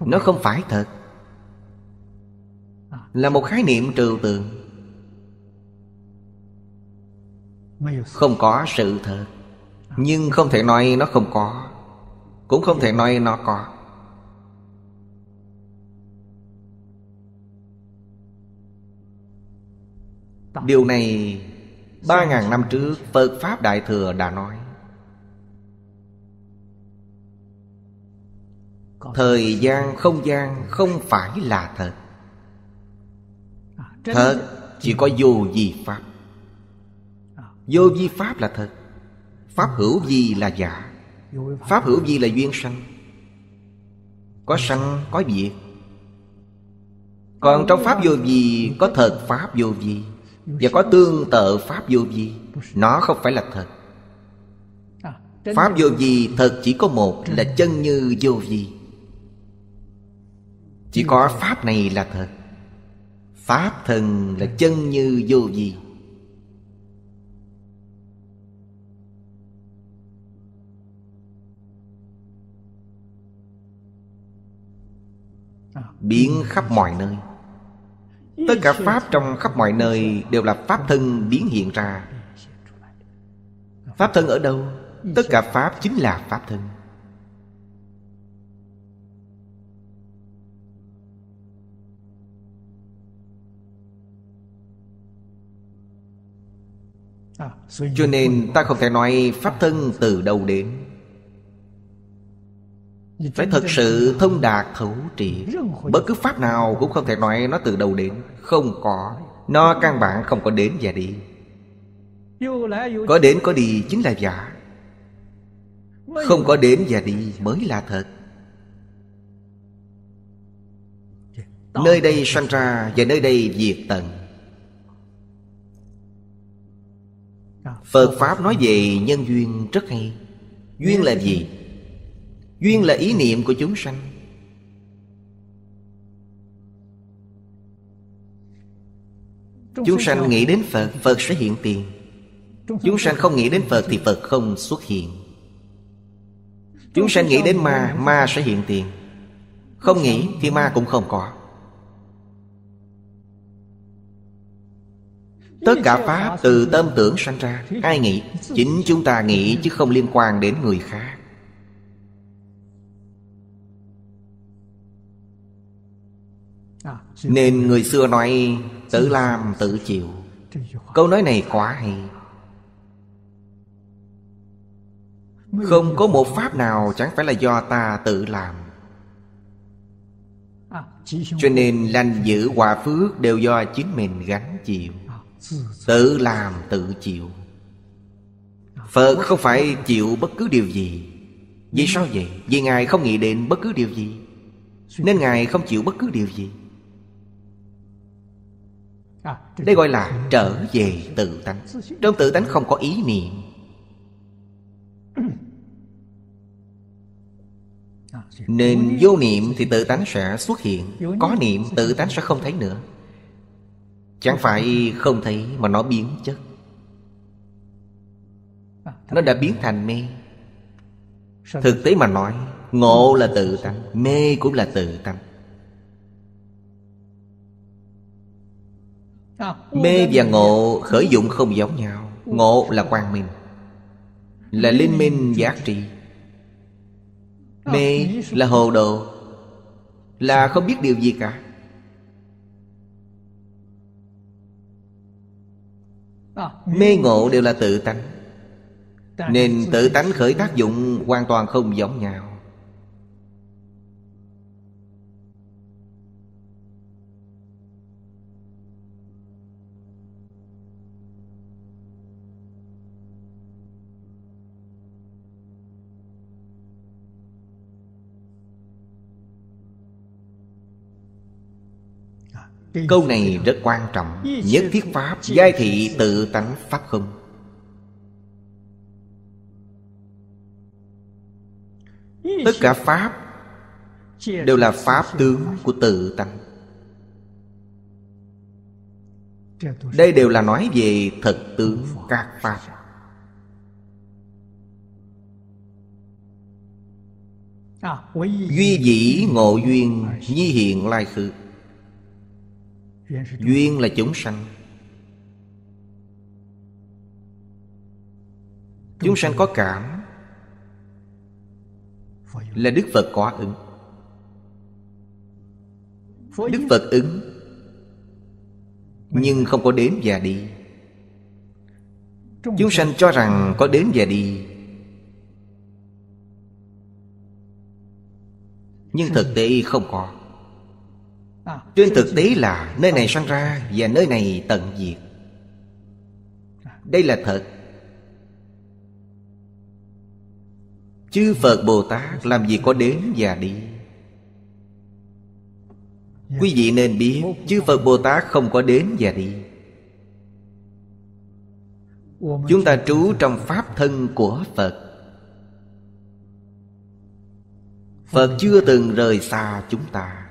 Nó không phải thật Là một khái niệm trừu tượng Không có sự thật Nhưng không thể nói nó không có Cũng không thể nói nó có Điều này Ba ngàn năm trước Phật Pháp Đại Thừa đã nói thời gian không gian không phải là thật thật chỉ có vô vi pháp vô vi pháp là thật pháp hữu vi là giả pháp hữu vi là duyên sanh có sanh có diệt còn trong pháp vô vi có thật pháp vô vi và có tương tự pháp vô vi nó không phải là thật pháp vô vi thật chỉ có một là chân như vô vi chỉ có Pháp này là thật Pháp thần là chân như vô gì Biến khắp mọi nơi Tất cả Pháp trong khắp mọi nơi Đều là Pháp thân biến hiện ra Pháp thân ở đâu? Tất cả Pháp chính là Pháp thân Cho nên ta không thể nói Pháp thân từ đầu đến Phải thật sự thông đạt thấu trị Bất cứ Pháp nào cũng không thể nói nó từ đầu đến Không có Nó căn bản không có đến và đi Có đến có đi chính là giả Không có đến và đi mới là thật Nơi đây sanh ra và nơi đây diệt tận Phật Pháp nói về nhân duyên rất hay Duyên là gì? Duyên là ý niệm của chúng sanh Chúng sanh nghĩ đến Phật Phật sẽ hiện tiền Chúng sanh không nghĩ đến Phật Thì Phật không xuất hiện Chúng sanh nghĩ đến ma Ma sẽ hiện tiền Không nghĩ thì ma cũng không có Tất cả Pháp từ tâm tưởng sanh ra Ai nghĩ? Chính chúng ta nghĩ chứ không liên quan đến người khác Nên người xưa nói Tự làm tự chịu Câu nói này quá hay Không có một pháp nào chẳng phải là do ta tự làm Cho nên lành giữ hòa phước đều do chính mình gánh chịu Tự làm tự chịu Phật không phải chịu bất cứ điều gì Vì sao vậy? Vì Ngài không nghĩ đến bất cứ điều gì Nên Ngài không chịu bất cứ điều gì Đây gọi là trở về tự tánh Trong tự tánh không có ý niệm Nên vô niệm thì tự tánh sẽ xuất hiện Có niệm tự tánh sẽ không thấy nữa Chẳng phải không thấy mà nó biến chất Nó đã biến thành mê Thực tế mà nói Ngộ là tự tánh Mê cũng là tự tánh Mê và ngộ khởi dụng không giống nhau Ngộ là quang minh Là linh minh giác trị Mê là hồ đồ Là không biết điều gì cả À. Mê ngộ đều là tự tánh Nên tự tánh khởi tác dụng hoàn toàn không giống nhau Câu này rất quan trọng Nhất thiết pháp giai thị tự tánh pháp không Tất cả pháp Đều là pháp tướng của tự tánh Đây đều là nói về thật tướng các pháp Duy dĩ ngộ duyên Nhi hiện lai khứ duyên là chúng sanh chúng sanh có cảm là đức phật có ứng đức phật ứng nhưng không có đến và đi chúng sanh cho rằng có đến và đi nhưng thực tế không có À, Trên thực tế là nơi này sanh ra và nơi này tận diệt à. Đây là thật Chư Phật Bồ Tát làm gì có đến và đi Quý vị nên biết Chư Phật Bồ Tát không có đến và đi Chúng ta trú trong pháp thân của Phật Phật chưa từng rời xa chúng ta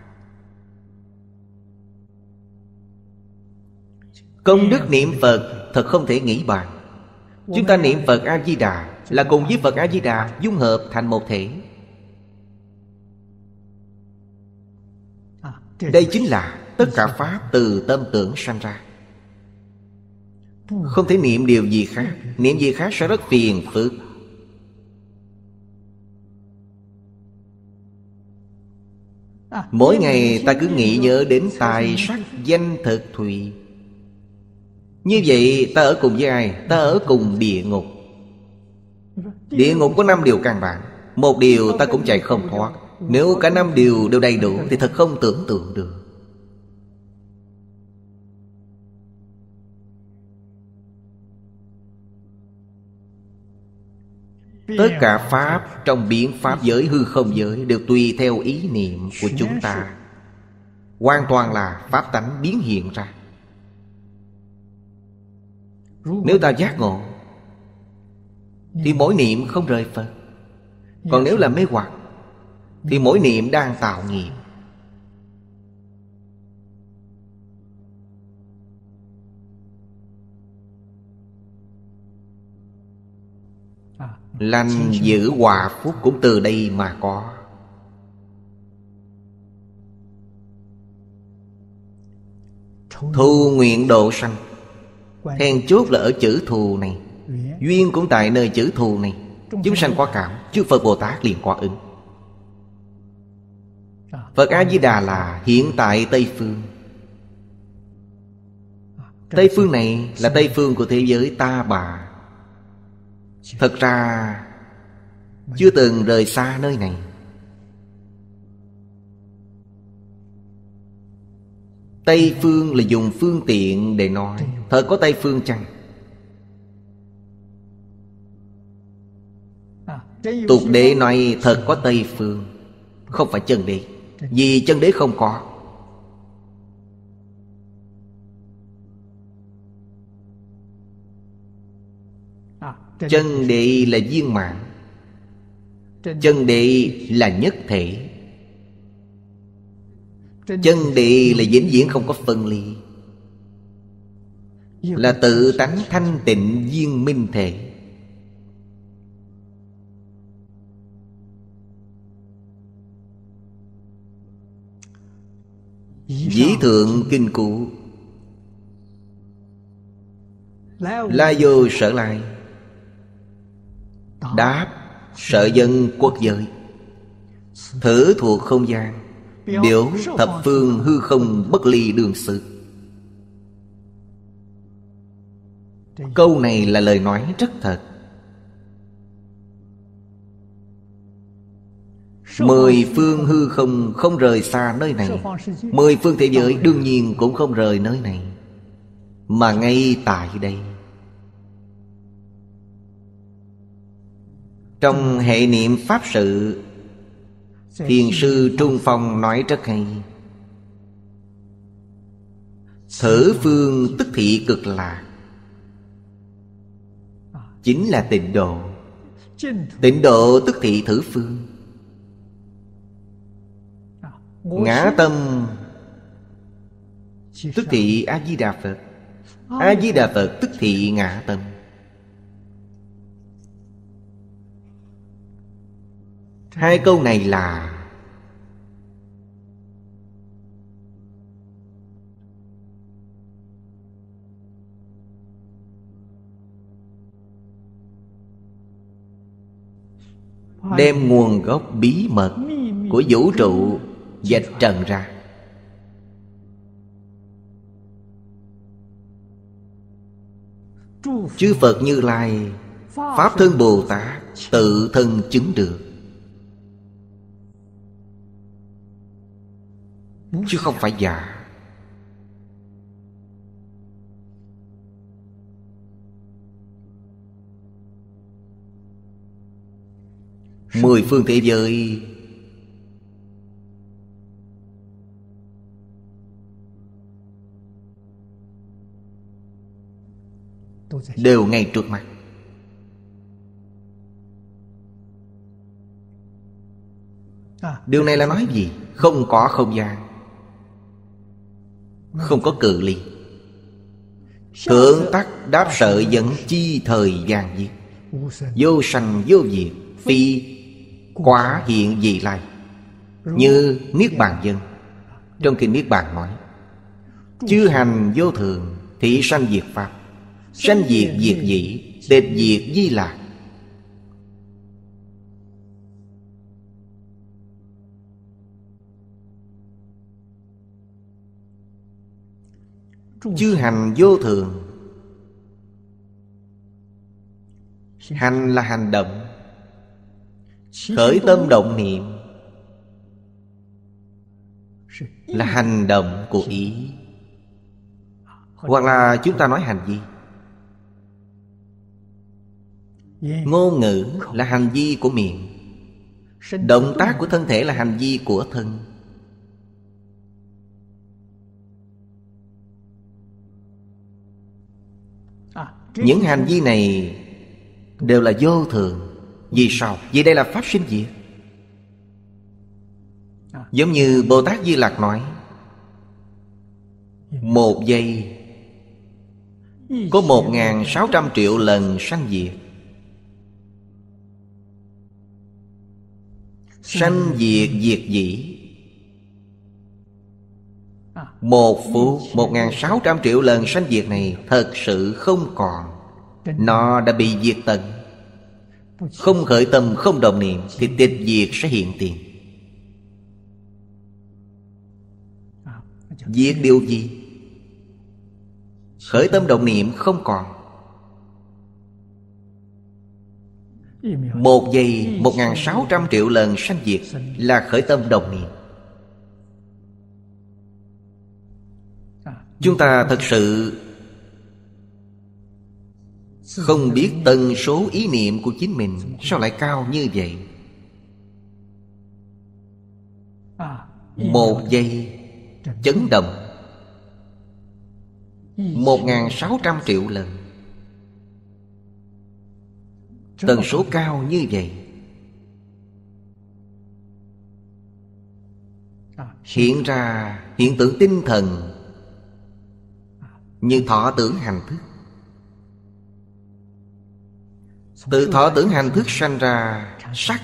Công đức niệm Phật thật không thể nghĩ bàn Chúng ta niệm Phật A-di-đà Là cùng với Phật A-di-đà dung hợp thành một thể Đây chính là tất cả Pháp từ tâm tưởng sanh ra Không thể niệm điều gì khác Niệm gì khác sẽ rất phiền phức Mỗi ngày ta cứ nghĩ nhớ đến tài sắc danh thực thụy như vậy ta ở cùng với ai? Ta ở cùng địa ngục Địa ngục có năm điều căn bản Một điều ta cũng chạy không thoát Nếu cả năm điều đều đầy đủ Thì thật không tưởng tượng được Tất cả Pháp trong biến Pháp giới hư không giới Đều tùy theo ý niệm của chúng ta Hoàn toàn là Pháp tánh biến hiện ra nếu ta giác ngộ Thì mỗi niệm không rời Phật Còn nếu là mê hoặc Thì mỗi niệm đang tạo nghiệp à, Lành giữ hòa phúc cũng từ đây mà có Thu nguyện độ sanh Then chốt là ở chữ thù này Duyên cũng tại nơi chữ thù này Chúng sanh quá cảm Chư Phật Bồ Tát liền quả ứng à. Phật A-di-đà là hiện tại Tây Phương à, Tây phương này là Tây phương của thế giới ta bà Thật ra Chưa từng rời xa nơi này Tây phương là dùng phương tiện để nói Thật có tay phương chăng Tục đế nói thật có Tây Phương Không phải chân đế Vì chân đế không có Chân đế là viên mạng Chân đế là nhất thể Chân đế là vĩnh viễn không có phân ly là tự tánh thanh tịnh viên minh thể Dĩ thượng kinh cụ La vô sở lai Đáp sở dân quốc giới Thử thuộc không gian Biểu thập phương hư không bất ly đường sự câu này là lời nói rất thật Mười phương hư không không rời xa nơi này Mười phương thế giới đương nhiên cũng không rời nơi này Mà ngay tại đây Trong hệ niệm Pháp sự Thiền sư Trung Phong nói rất hay Thử phương tức thị cực lạc chính là tịnh độ tịnh độ tức thị thử phương à, ngã tâm tức thị a di đà phật à. a di đà phật tức thị ngã tâm hai câu này là đem nguồn gốc bí mật của vũ trụ dạch trần ra chư phật như lai pháp thân bồ tát tự thân chứng được chứ không phải giả Mười phương thế giới Đều ngay trước mặt Điều này là nói gì? Không có không gian Không có cự ly Thượng tắc đáp sợ dẫn chi thời gian diệt Vô sanh vô diệt Phi Quả hiện vị lai Như Niết Bàn Dân Trong kinh Niết Bàn nói Chư hành vô thường Thị sanh diệt Pháp Sanh diệt diệt dị Tịch diệt di lạc Chư hành vô thường Hành là hành động khởi tâm động niệm là hành động của ý hoặc là chúng ta nói hành vi ngôn ngữ là hành vi của miệng động tác của thân thể là hành vi của thân à, những hành vi này đều là vô thường vì sao? Vì đây là pháp sinh diệt Giống như Bồ Tát Di Lạc nói Một giây Có một ngàn sáu trăm triệu lần sanh diệt Sanh diệt diệt dĩ Một phút Một ngàn sáu trăm triệu lần sanh diệt này Thật sự không còn Nó đã bị diệt tận không khởi tâm không đồng niệm Thì tịch diệt sẽ hiện tiền Diệt điều gì? Khởi tâm đồng niệm không còn Một giây một ngàn sáu trăm triệu lần sanh diệt Là khởi tâm đồng niệm Chúng ta thật sự không biết tần số ý niệm của chính mình Sao lại cao như vậy Một giây chấn động Một ngàn sáu trăm triệu lần Tần số cao như vậy Hiện ra hiện tượng tinh thần Như thọ tưởng hành thức Tự thọ tưởng hành thức sanh ra sắc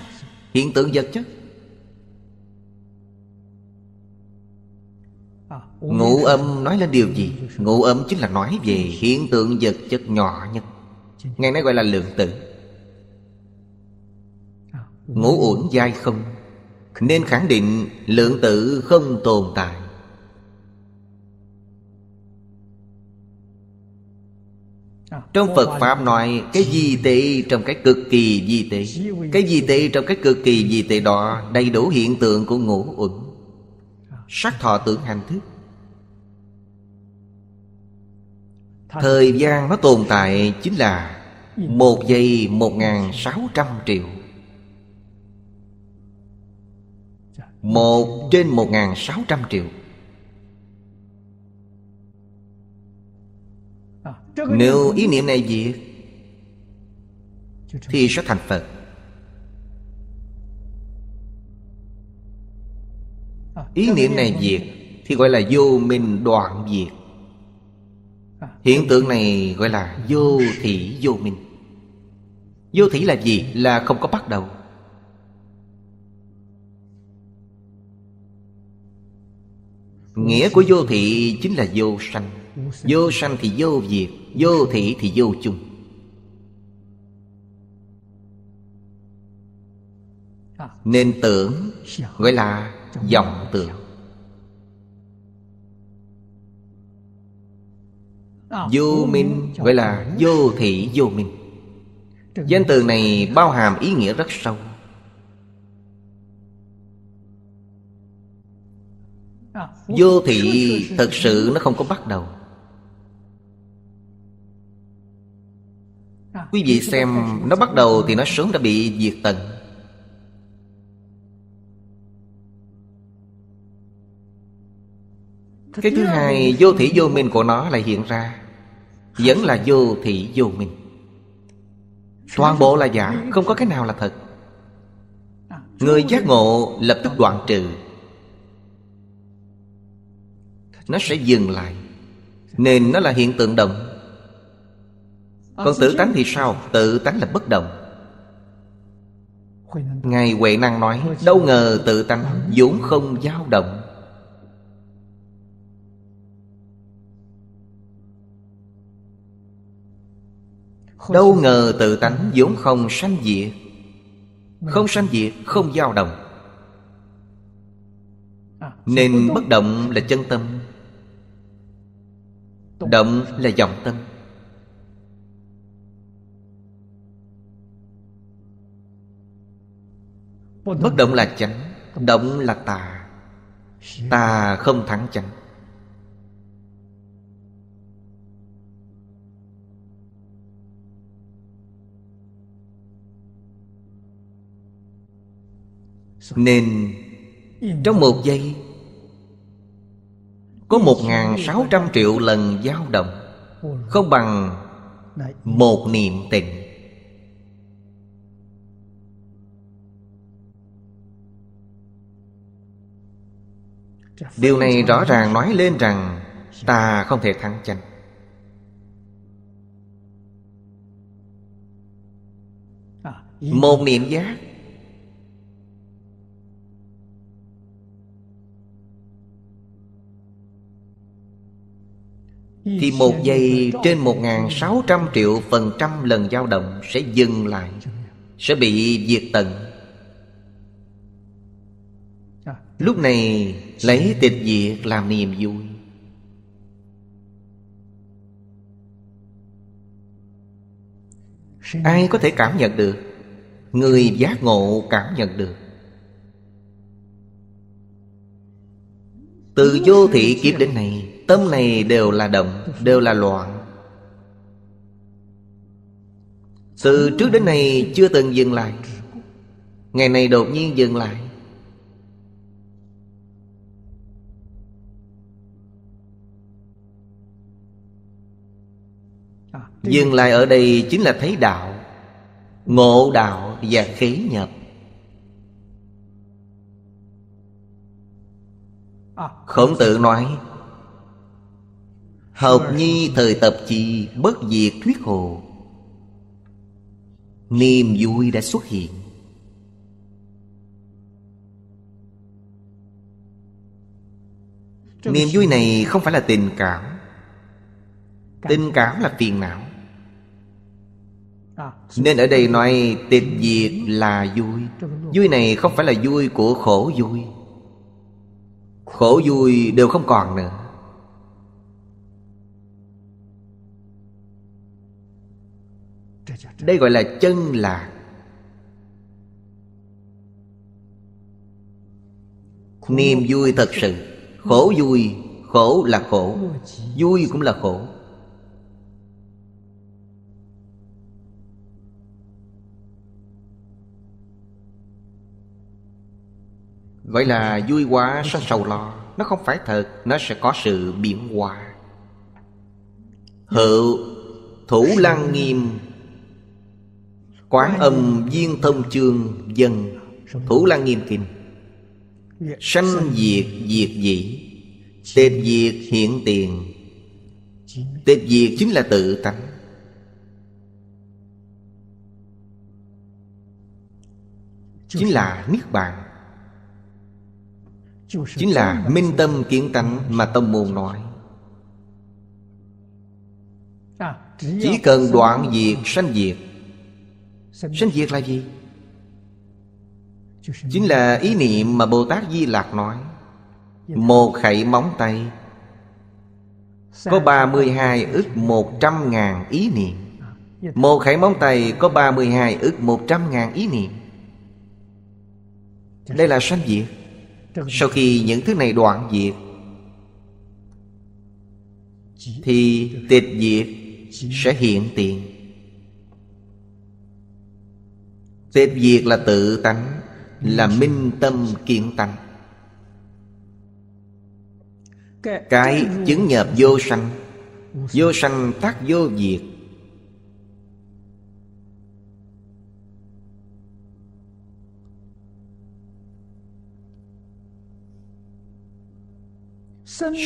Hiện tượng vật chất Ngũ âm nói lên điều gì? Ngũ âm chính là nói về hiện tượng vật chất nhỏ nhất Ngày nay gọi là lượng tử Ngũ uẩn dai không Nên khẳng định lượng tử không tồn tại trong phật pháp nói cái gì tệ trong cái cực kỳ di tệ cái gì tệ trong cái cực kỳ di tệ đó đầy đủ hiện tượng của ngũ uẩn à. sắc thọ tưởng hành thức thời gian nó tồn tại chính là một giây một ngàn sáu trăm triệu dạ. một trên một ngàn sáu trăm triệu Nếu ý niệm này diệt Thì sẽ thành Phật à, Ý niệm này diệt Thì gọi là vô minh đoạn diệt à, Hiện tượng này gọi là vô thị vô minh Vô thị là gì? Là không có bắt đầu Nghĩa của vô thị chính là vô sanh Vô sanh thì vô diệt Vô thị thì vô chung à. Nên tưởng dạ. Gọi là dòng tưởng à, Vô minh gọi là vô thị vô minh Danh từ này bao hàm ý nghĩa rất sâu à, Vô thị thật sự nó không có bắt đầu Quý vị xem nó bắt đầu thì nó sớm đã bị diệt tận Cái thứ hai vô thị vô minh của nó lại hiện ra Vẫn là vô thị vô minh Toàn bộ là giả Không có cái nào là thật Người giác ngộ lập tức đoạn trừ Nó sẽ dừng lại Nên nó là hiện tượng động còn ờ, tự tánh thì sao Tự tánh là bất động Ngài Huệ Năng nói Đâu ngờ tự tánh vốn không dao động Đâu ngờ tự tánh vốn không sanh diệt Không sanh diệt, không dao động Nên bất động là chân tâm Động là dòng tâm bất động là chánh động là tà tà không thắng chánh Nên trong một giây Có một ngàn sáu trăm triệu lần dao động Không bằng một niệm tịnh điều này rõ ràng nói lên rằng ta không thể thắng tranh một niệm giác Thì một giây trên một ngàn sáu trăm triệu phần trăm lần dao động sẽ dừng lại Sẽ bị diệt tận Lúc này lấy tịch diệt làm niềm vui Ai có thể cảm nhận được Người giác ngộ cảm nhận được Từ vô thị kiếp đến này Tâm này đều là động Đều là loạn Từ trước đến nay chưa từng dừng lại Ngày này đột nhiên dừng lại Dừng lại ở đây chính là thấy đạo Ngộ đạo và khế nhập à. Khổng tử nói học nhi thời tập chi Bất diệt thuyết hồ Niềm vui đã xuất hiện Niềm vui này không phải là tình cảm Tình cảm là phiền não à, Nên ở đây nói tịch diệt là vui Vui này không phải là vui của khổ vui Khổ vui đều không còn nữa Đây gọi là chân lạc Niềm vui thật sự Khổ vui Khổ là khổ Vui cũng là khổ Vậy là vui quá sẽ sầu lo Nó không phải thật Nó sẽ có sự biến hóa Hữu Thủ Lăng Nghiêm Quán âm viên thông chương dân Thủ Lăng Nghiêm Kinh Sanh diệt diệt dĩ Tệp diệt hiện tiền Tệp diệt chính là tự tánh Chính là Niết Bàn chính là minh tâm kiến tánh mà tâm môn nói chỉ cần đoạn diệt sanh diệt sanh diệt là gì chính là ý niệm mà bồ tát di lạc nói một khẩy móng tay có 32 ức 100 ngàn ý niệm à, Một khẩy móng tay có 32 ức 100 ngàn ý niệm Đây là sanh diệt sau khi những thứ này đoạn diệt thì tịch diệt sẽ hiện tiền tịch diệt là tự tánh là minh tâm kiên tánh cái chứng nhập vô sanh vô sanh tác vô diệt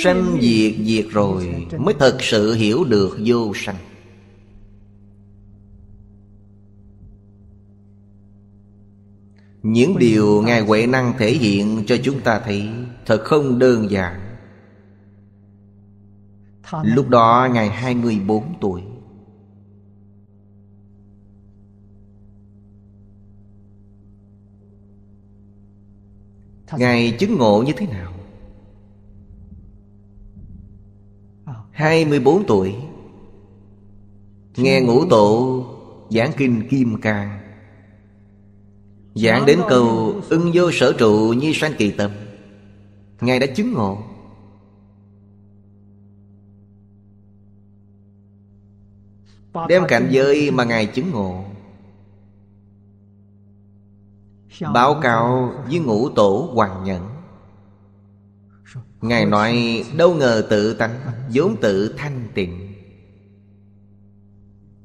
Sanh diệt diệt rồi Mới thật sự hiểu được vô sanh Những điều Ngài Huệ Năng thể hiện cho chúng ta thấy Thật không đơn giản Lúc đó Ngài 24 tuổi Ngài chứng ngộ như thế nào 24 tuổi Nghe ngũ tổ giảng kinh Kim Cang Giảng đến câu ưng vô sở trụ như sanh kỳ tâm Ngài đã chứng ngộ Đem cảnh giới mà Ngài chứng ngộ Báo cáo với ngũ tổ hoàng nhận Ngài nói đâu ngờ tự tánh vốn tự thanh tịnh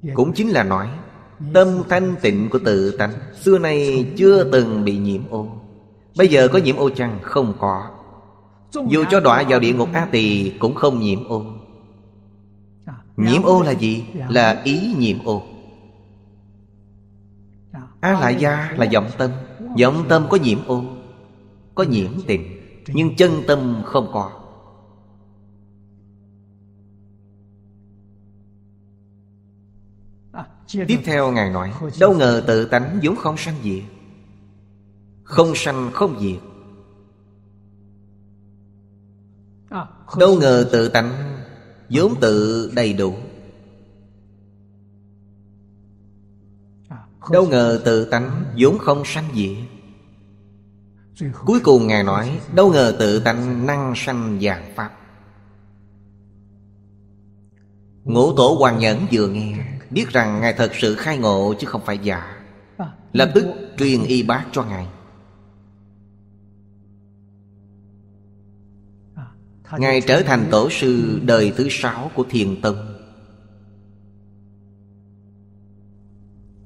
dạ. Cũng chính là nói dạ. Tâm thanh tịnh của tự tánh Xưa nay chưa từng bị nhiễm ô Bây giờ có nhiễm ô chăng? Không có Dù cho đọa vào địa ngục A Tỳ Cũng không nhiễm ô dạ. Nhiễm ô là gì? Là ý nhiễm ô A lại gia là vọng tâm Vọng tâm có nhiễm ô Có nhiễm tình nhưng chân tâm không có à, tiếp theo ngài nói đâu ngờ tự tánh vốn không sanh diệt không sanh không diệt à, đâu ngờ tự tánh vốn tự đầy đủ à, đâu ngờ tự tánh vốn không sanh diệt Cuối cùng Ngài nói Đâu ngờ tự tánh năng sanh giảng Pháp Ngũ tổ hoàng nhẫn vừa nghe Biết rằng Ngài thật sự khai ngộ chứ không phải giả Lập tức truyền y bác cho Ngài Ngài trở thành tổ sư đời thứ sáu của Thiền Tông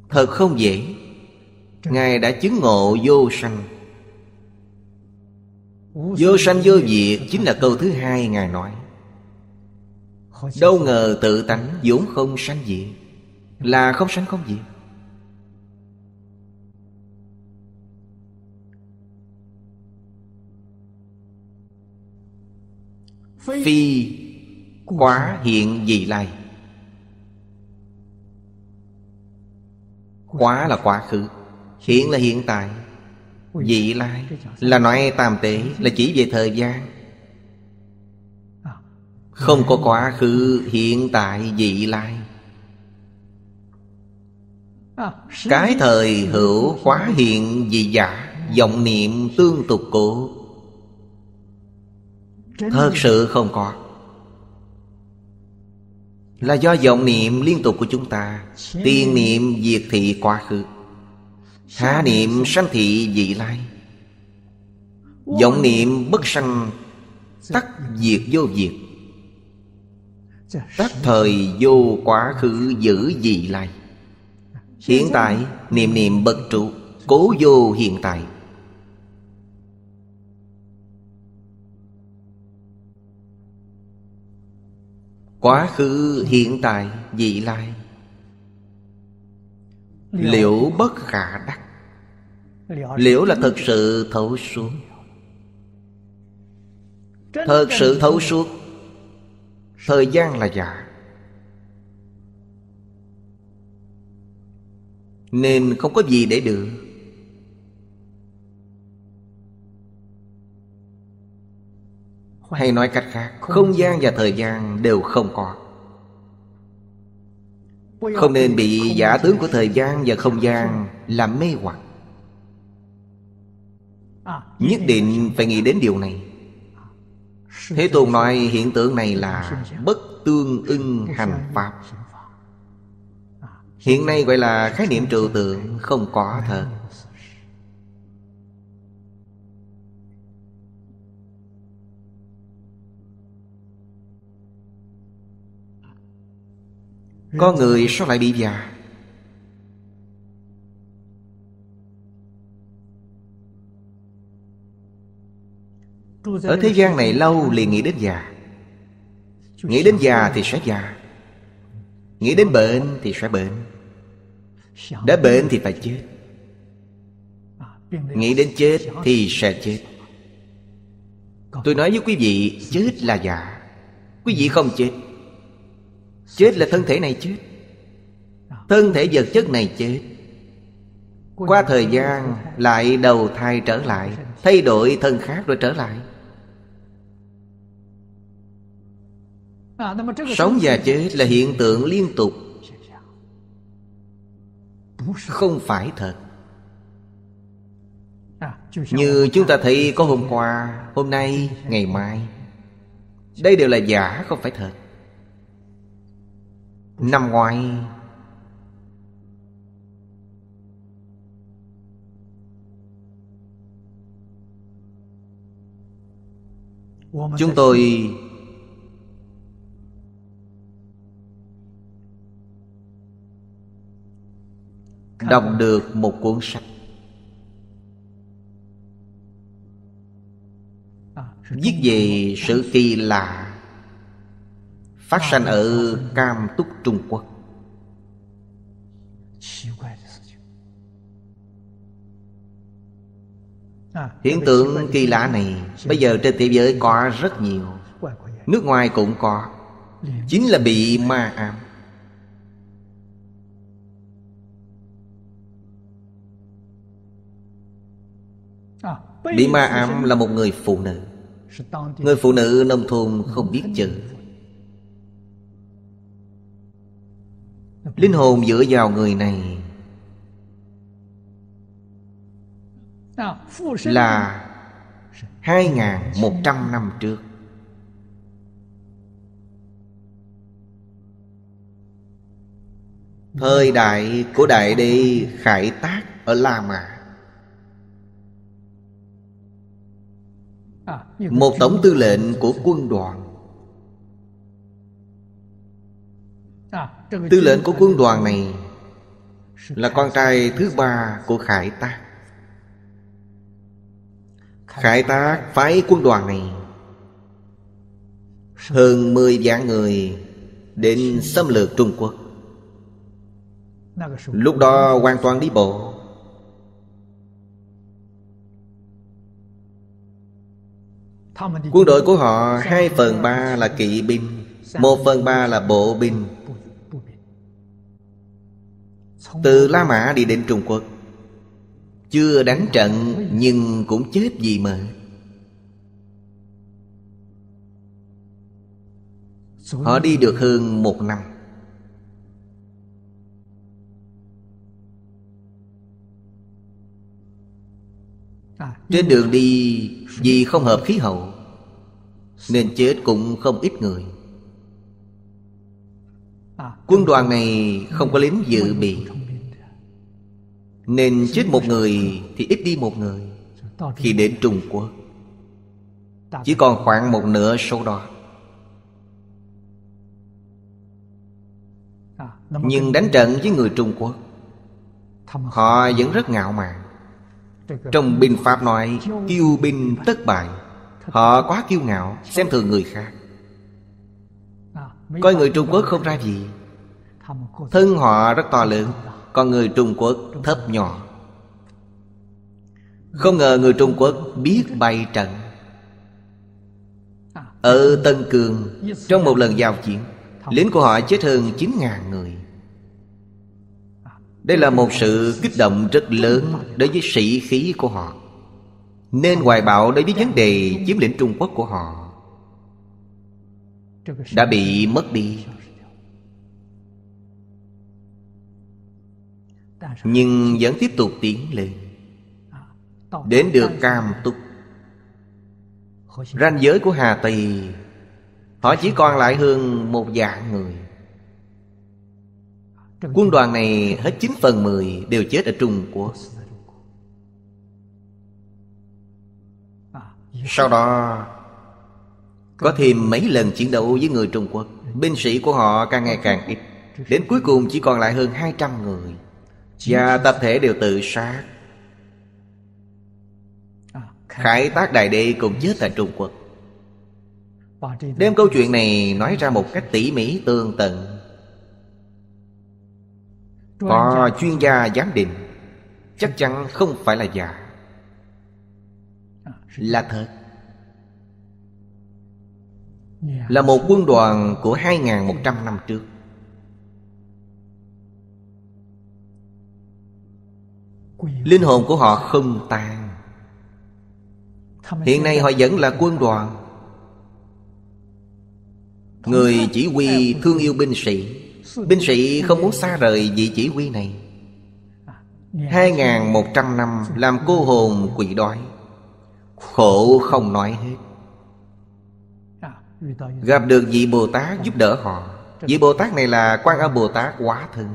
Thật không dễ Ngài đã chứng ngộ vô sanh Vô sanh vô diệt chính là câu thứ hai Ngài nói Đâu ngờ tự tánh vốn không sanh diệt Là không sanh không diệt Phi quá hiện gì lai Quá là quá khứ Hiện là hiện tại Dị lai Là nói tạm tế Là chỉ về thời gian à, Không có quá khứ hiện tại dị lai à, Cái thời hữu quá hiện dị giả vọng niệm tương tục cũ Thật sự không có Là do vọng niệm liên tục của chúng ta Tiên niệm diệt thị quá khứ Hạ niệm sanh thị dị lai Vọng niệm bất sanh Tắc diệt vô diệt Tắc thời vô quá khứ giữ dị lai Hiện tại niệm niệm bất trụ Cố vô hiện tại Quá khứ hiện tại dị lai liễu bất khả đắc liễu là thực sự thấu suốt thực sự thấu suốt thời gian là giả nên không có gì để được hay nói cách khác không gian và thời gian đều không có không nên bị giả tướng của thời gian và không gian làm mê hoặc Nhất định phải nghĩ đến điều này Thế Tôn nói hiện tượng này là bất tương ưng hành pháp Hiện nay gọi là khái niệm trừu tượng không có thật con người sao lại bị già Ở thế gian này lâu liền nghĩ đến già Nghĩ đến già thì sẽ già Nghĩ đến bệnh thì sẽ bệnh Đã bệnh thì phải chết Nghĩ đến chết thì sẽ chết Tôi nói với quý vị Chết là già Quý vị không chết Chết là thân thể này chết Thân thể vật chất này chết Qua thời gian lại đầu thai trở lại Thay đổi thân khác rồi trở lại Sống và chết là hiện tượng liên tục Không phải thật Như chúng ta thấy có hôm qua Hôm nay, ngày mai Đây đều là giả không phải thật Năm ngoái Chúng tôi Đọc được một cuốn sách Viết về sự kỳ lạ Phát sanh ở Cam Túc Trung Quốc Hiện tượng kỳ lạ này Bây giờ trên thế giới có rất nhiều Nước ngoài cũng có Chính là bị ma ám Bị ma ám là một người phụ nữ Người phụ nữ nông thôn không biết chữ linh hồn dựa vào người này là hai ngàn một trăm năm trước Thời đại của Đại đi Khải Tác ở La Mã Một tổng tư lệnh của quân đoàn Tư lệnh của quân đoàn này Là con trai thứ ba của Khải Tác Khải Tác phái quân đoàn này Hơn 10 vạn người Đến xâm lược Trung Quốc Lúc đó hoàn toàn đi bộ Quân đội của họ 2 phần 3 là kỵ binh 1 phần 3 là bộ binh từ La Mã đi đến Trung Quốc Chưa đánh trận nhưng cũng chết vì mệt Họ đi được hơn một năm Trên đường đi vì không hợp khí hậu Nên chết cũng không ít người Quân đoàn này không có lính dự bị Nên chết một người thì ít đi một người Khi đến Trung Quốc Chỉ còn khoảng một nửa số đó Nhưng đánh trận với người Trung Quốc Họ vẫn rất ngạo mạn Trong binh Pháp nói Kiêu binh tất bại Họ quá kiêu ngạo Xem thường người khác Coi người Trung Quốc không ra gì thân họ rất to lớn còn người trung quốc thấp nhỏ không ngờ người trung quốc biết bày trận ở Tân Cường Trong một lần giao chiến Lính của họ chết hơn 9.000 người Đây là một sự kích động rất lớn Đối với sĩ khí của họ Nên hoài bạo đối với vấn đề Chiếm lĩnh Trung Quốc của họ Đã bị mất đi nhưng vẫn tiếp tục tiến lên à, đến được cam túc ranh giới của hà tỳ họ chỉ còn lại hơn một dạng người à, quân đoàn này hết 9 phần 10 đều chết ở Trung Quốc à, Sau đó Có thêm mấy lần chiến đấu với người Trung Quốc Binh sĩ của họ càng ngày càng ít Đến cuối cùng chỉ còn lại hơn 200 người và tập thể đều tự sát à, Khải tác đại đế cùng chết tại Trung Quốc Đem câu chuyện này nói ra một cách tỉ mỉ tương tận Có chuyên gia giám định Chắc chắn không phải là giả à, Là thật dạ. Là một quân đoàn của 2.100 năm trước linh hồn của họ không tan hiện nay họ vẫn là quân đoàn người chỉ huy thương yêu binh sĩ binh sĩ không muốn xa rời vị chỉ huy này 2.100 năm làm cô hồn quỷ đói Khổ không nói hết Gặp được vị Bồ Tát giúp đỡ họ Vị Bồ Tát này là quan âm Bồ Tát quá thân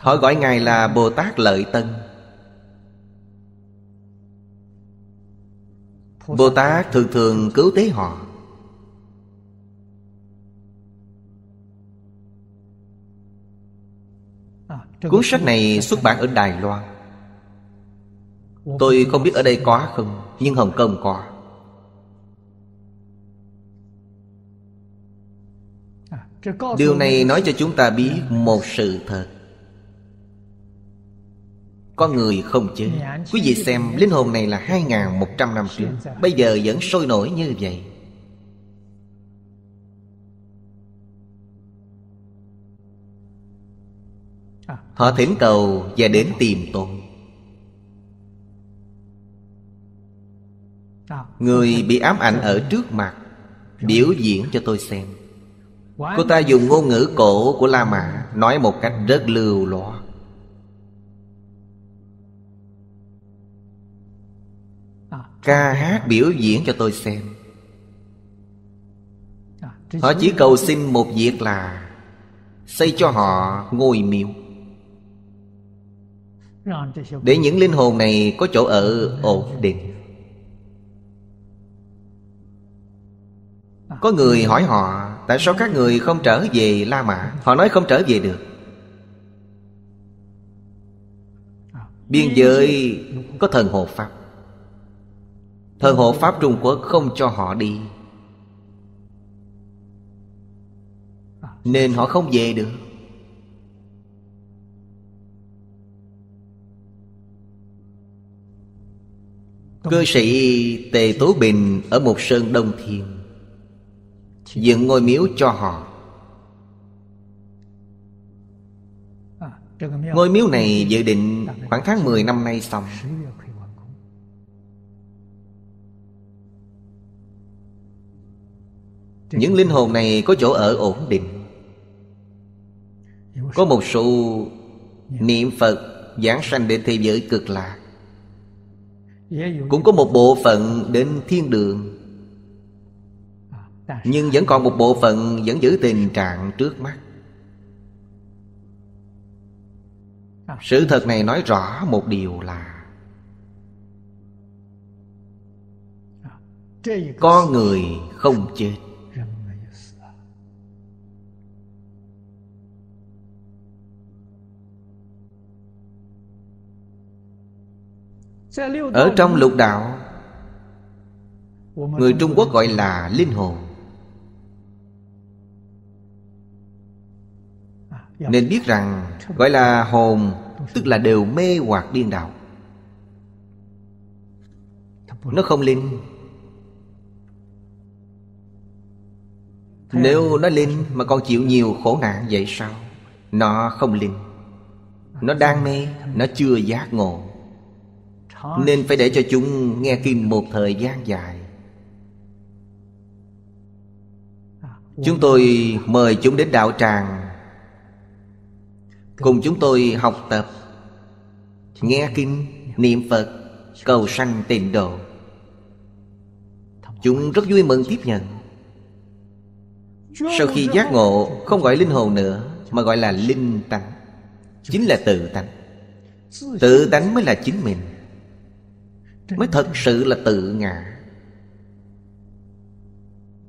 Họ gọi Ngài là Bồ Tát Lợi Tân Bồ Tát thường thường cứu tế họ Cuốn sách này xuất bản ở Đài Loan Tôi không biết ở đây có không Nhưng Hồng Kông có Điều này nói cho chúng ta biết một sự thật con người không chết Quý vị xem linh hồn này là 2.100 năm trước Bây giờ vẫn sôi nổi như vậy Họ thỉnh cầu và đến tìm tôi Người bị ám ảnh ở trước mặt Biểu diễn cho tôi xem Cô ta dùng ngôn ngữ cổ của La Mã Nói một cách rất lưu loa ca hát biểu diễn cho tôi xem họ chỉ cầu xin một việc là xây cho họ ngôi miếu để những linh hồn này có chỗ ở ổn định Có người hỏi họ Tại sao các người không trở về La Mã Họ nói không trở về được Biên giới có thần hộ Pháp Thời hộ Pháp Trung Quốc không cho họ đi Nên họ không về được Cư sĩ Tề Tố Bình ở một sơn Đông thiền Dựng ngôi miếu cho họ Ngôi miếu này dự định khoảng tháng 10 năm nay xong những linh hồn này có chỗ ở ổn định có một số niệm phật giảng sanh đến thế giới cực lạc cũng có một bộ phận đến thiên đường nhưng vẫn còn một bộ phận vẫn giữ tình trạng trước mắt sự thật này nói rõ một điều là con người không chết ở trong lục đạo người trung quốc gọi là linh hồn à, dạ. nên biết rằng gọi là hồn tức là đều mê hoặc điên đạo nó không linh nếu nó linh mà còn chịu nhiều khổ nạn vậy sao nó không linh à, nó đang mê nó chưa giác ngộ nên phải để cho chúng nghe kinh một thời gian dài à, Chúng tôi mời chúng đến đạo tràng Cùng chúng tôi học tập Nghe kinh, niệm Phật Cầu sanh tịnh độ Chúng rất vui mừng tiếp nhận Sau khi giác ngộ Không gọi linh hồn nữa Mà gọi là linh tánh Chính là tự tánh Tự tánh mới là chính mình mới thật sự là tự ngã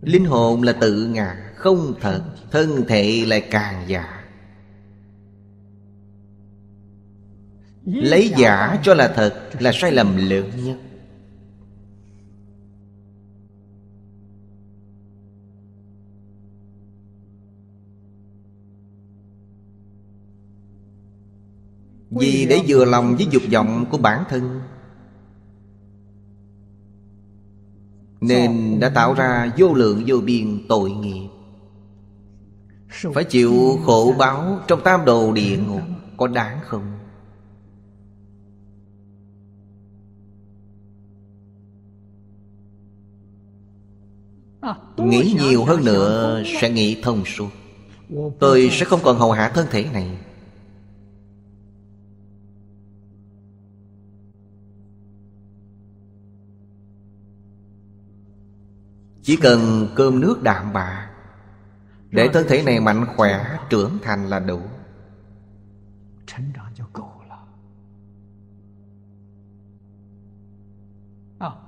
linh hồn là tự ngã không thật thân thể lại càng giả lấy giả cho là thật là sai lầm lớn nhất Vì để vừa lòng với dục vọng của bản thân Nên đã tạo ra vô lượng vô biên tội nghiệp Phải chịu khổ báo trong tam đồ địa ngục Có đáng không? Nghĩ nhiều hơn nữa sẽ nghĩ thông suốt Tôi sẽ không còn hầu hạ thân thể này Chỉ cần cơm nước đạm bạc Để thân thể này mạnh khỏe trưởng thành là đủ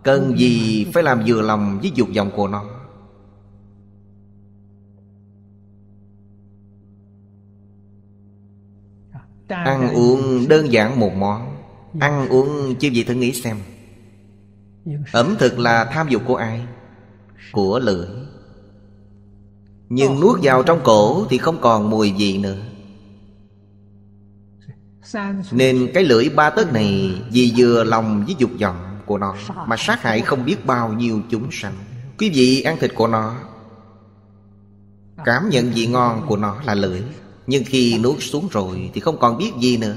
Cần gì phải làm vừa lòng với dục vọng của nó Ăn uống đơn giản một món Ăn uống chứ gì thử nghĩ xem Ẩm thực là tham dục của ai của lưỡi nhưng nuốt vào trong cổ thì không còn mùi gì nữa Nên cái lưỡi ba tấc này Vì vừa lòng với dục vọng của nó Mà sát hại không biết bao nhiêu chúng sanh Quý vị ăn thịt của nó Cảm nhận vị ngon của nó là lưỡi Nhưng khi nuốt xuống rồi Thì không còn biết gì nữa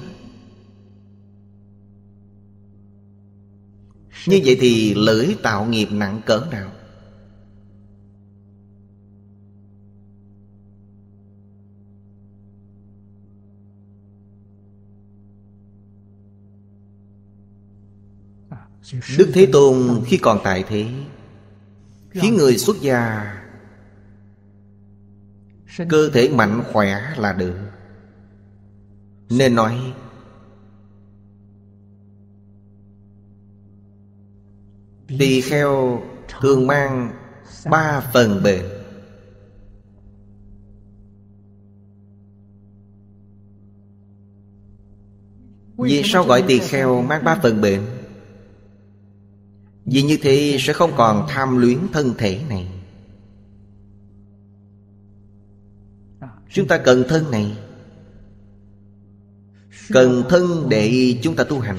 Như vậy thì lưỡi tạo nghiệp nặng cỡ nào Đức Thế Tôn khi còn tại thế Khiến người xuất gia Cơ thể mạnh khỏe là được Nên nói Tỳ kheo thường mang ba phần bệnh Vì sao gọi tỳ kheo mang ba phần bệnh vì như thế sẽ không còn tham luyến thân thể này Chúng ta cần thân này Cần thân để chúng ta tu hành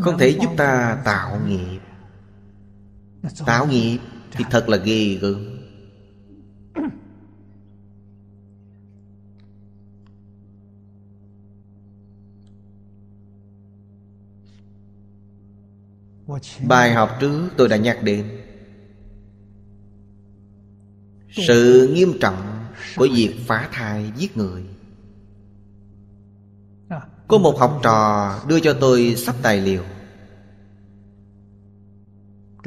Không thể giúp ta tạo nghiệp Tạo nghiệp thì thật là ghê gớm Bài học trước tôi đã nhắc đến Sự nghiêm trọng của việc phá thai giết người Có một học trò đưa cho tôi sắp tài liệu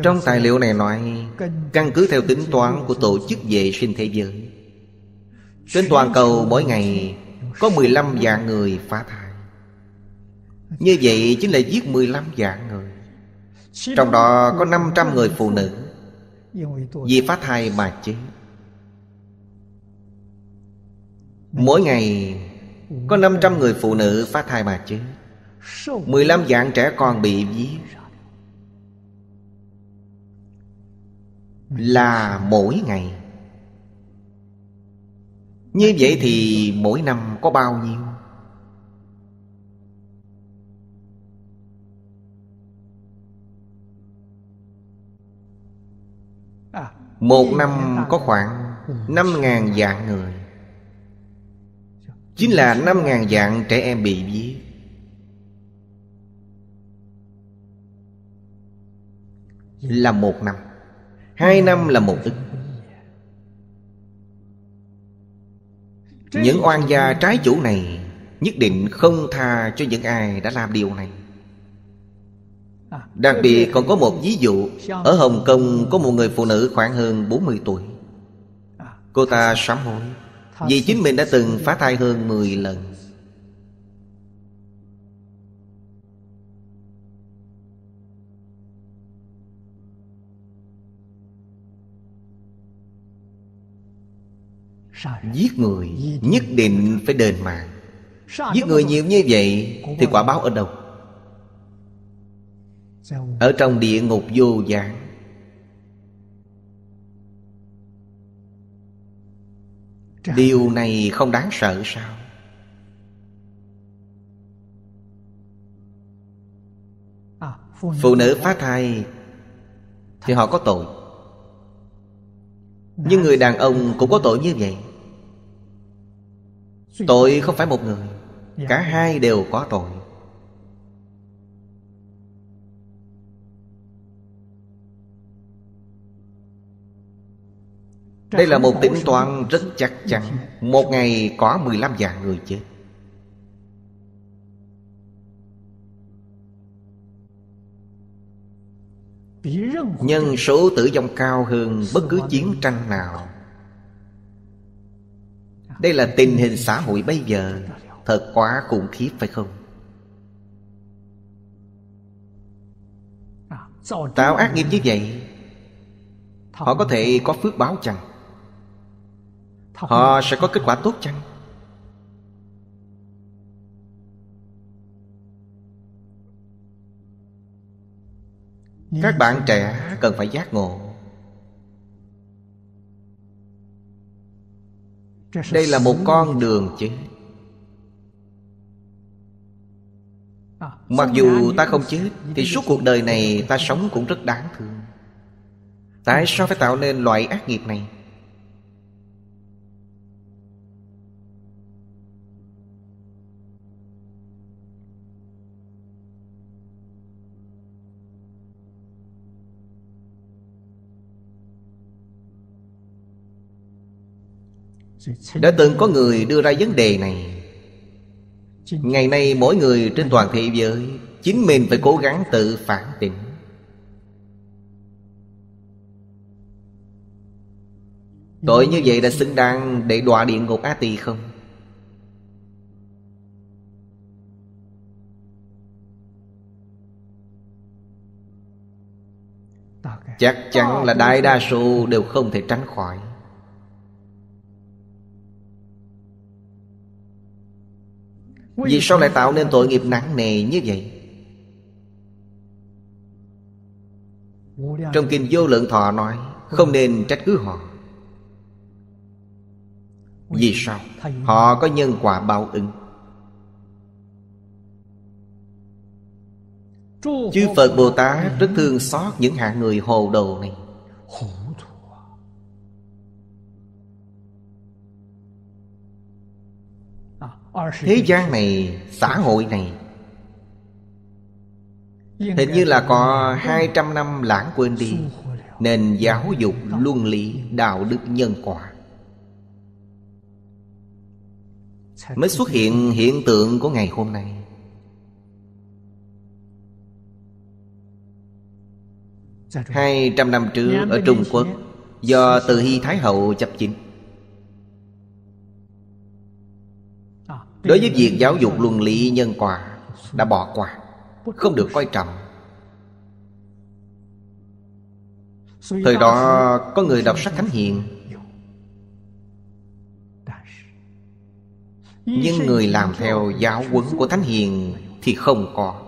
Trong tài liệu này nói Căn cứ theo tính toán của Tổ chức Vệ sinh Thế giới Trên toàn cầu mỗi ngày Có 15 dạng người phá thai Như vậy chính là giết 15 dạng người trong đó có 500 người phụ nữ Vì phá thai mà chết Mỗi ngày Có 500 người phụ nữ phá thai mà chết 15 dạng trẻ con bị giết Là mỗi ngày Như vậy thì mỗi năm có bao nhiêu Một năm có khoảng ừ. Năm ngàn dạng người Chính là năm ngàn dạng trẻ em bị giết Là một năm Hai ừ. năm là một ức Những oan gia trái chủ này Nhất định không tha cho những ai đã làm điều này Đặc biệt còn có một ví dụ Ở Hồng Kông có một người phụ nữ khoảng hơn 40 tuổi Cô ta sám hối Vì chính mình đã từng phá thai hơn 10 lần Giết người nhất định phải đền mạng Giết người nhiều như vậy Thì quả báo ở đâu ở trong địa ngục vô dạng Điều này không đáng sợ sao Phụ nữ phá thai Thì họ có tội Nhưng người đàn ông cũng có tội như vậy Tội không phải một người Cả hai đều có tội Đây là một tính toán rất chắc chắn Một ngày có 15 vạn người chết Nhân số tử vong cao hơn bất cứ chiến tranh nào Đây là tình hình xã hội bây giờ Thật quá khủng khiếp phải không? Tạo ác nghiệp như vậy Họ có thể có phước báo chẳng họ sẽ có kết quả tốt chăng các bạn trẻ cần phải giác ngộ đây là một con đường chứ à, mặc dù ta không chết thì suốt cuộc đời này ta sống cũng rất đáng thương tại sao phải tạo nên loại ác nghiệp này Đã từng có người đưa ra vấn đề này Ngày nay mỗi người trên toàn thế giới Chính mình phải cố gắng tự phản tỉnh Tội như vậy đã xứng đáng để đọa địa ngục A Tỳ không? Chắc chắn là đại đa số đều không thể tránh khỏi Vì sao lại tạo nên tội nghiệp nặng nề như vậy Trong kinh vô lượng thọ nói Không nên trách cứ họ Vì sao Họ có nhân quả báo ứng Chư Phật Bồ Tát rất thương xót những hạng người hồ đồ này thế gian này xã hội này hình như là có trăm năm lãng quên đi nền giáo dục luân lý đạo đức nhân quả mới xuất hiện hiện tượng của ngày hôm nay hai trăm năm trước ở trung quốc do từ hy thái hậu chấp chính Đối với việc giáo dục luân lý nhân quả Đã bỏ qua Không được coi trọng Thời đó có người đọc sách Thánh Hiền Nhưng người làm theo giáo huấn của Thánh Hiền Thì không có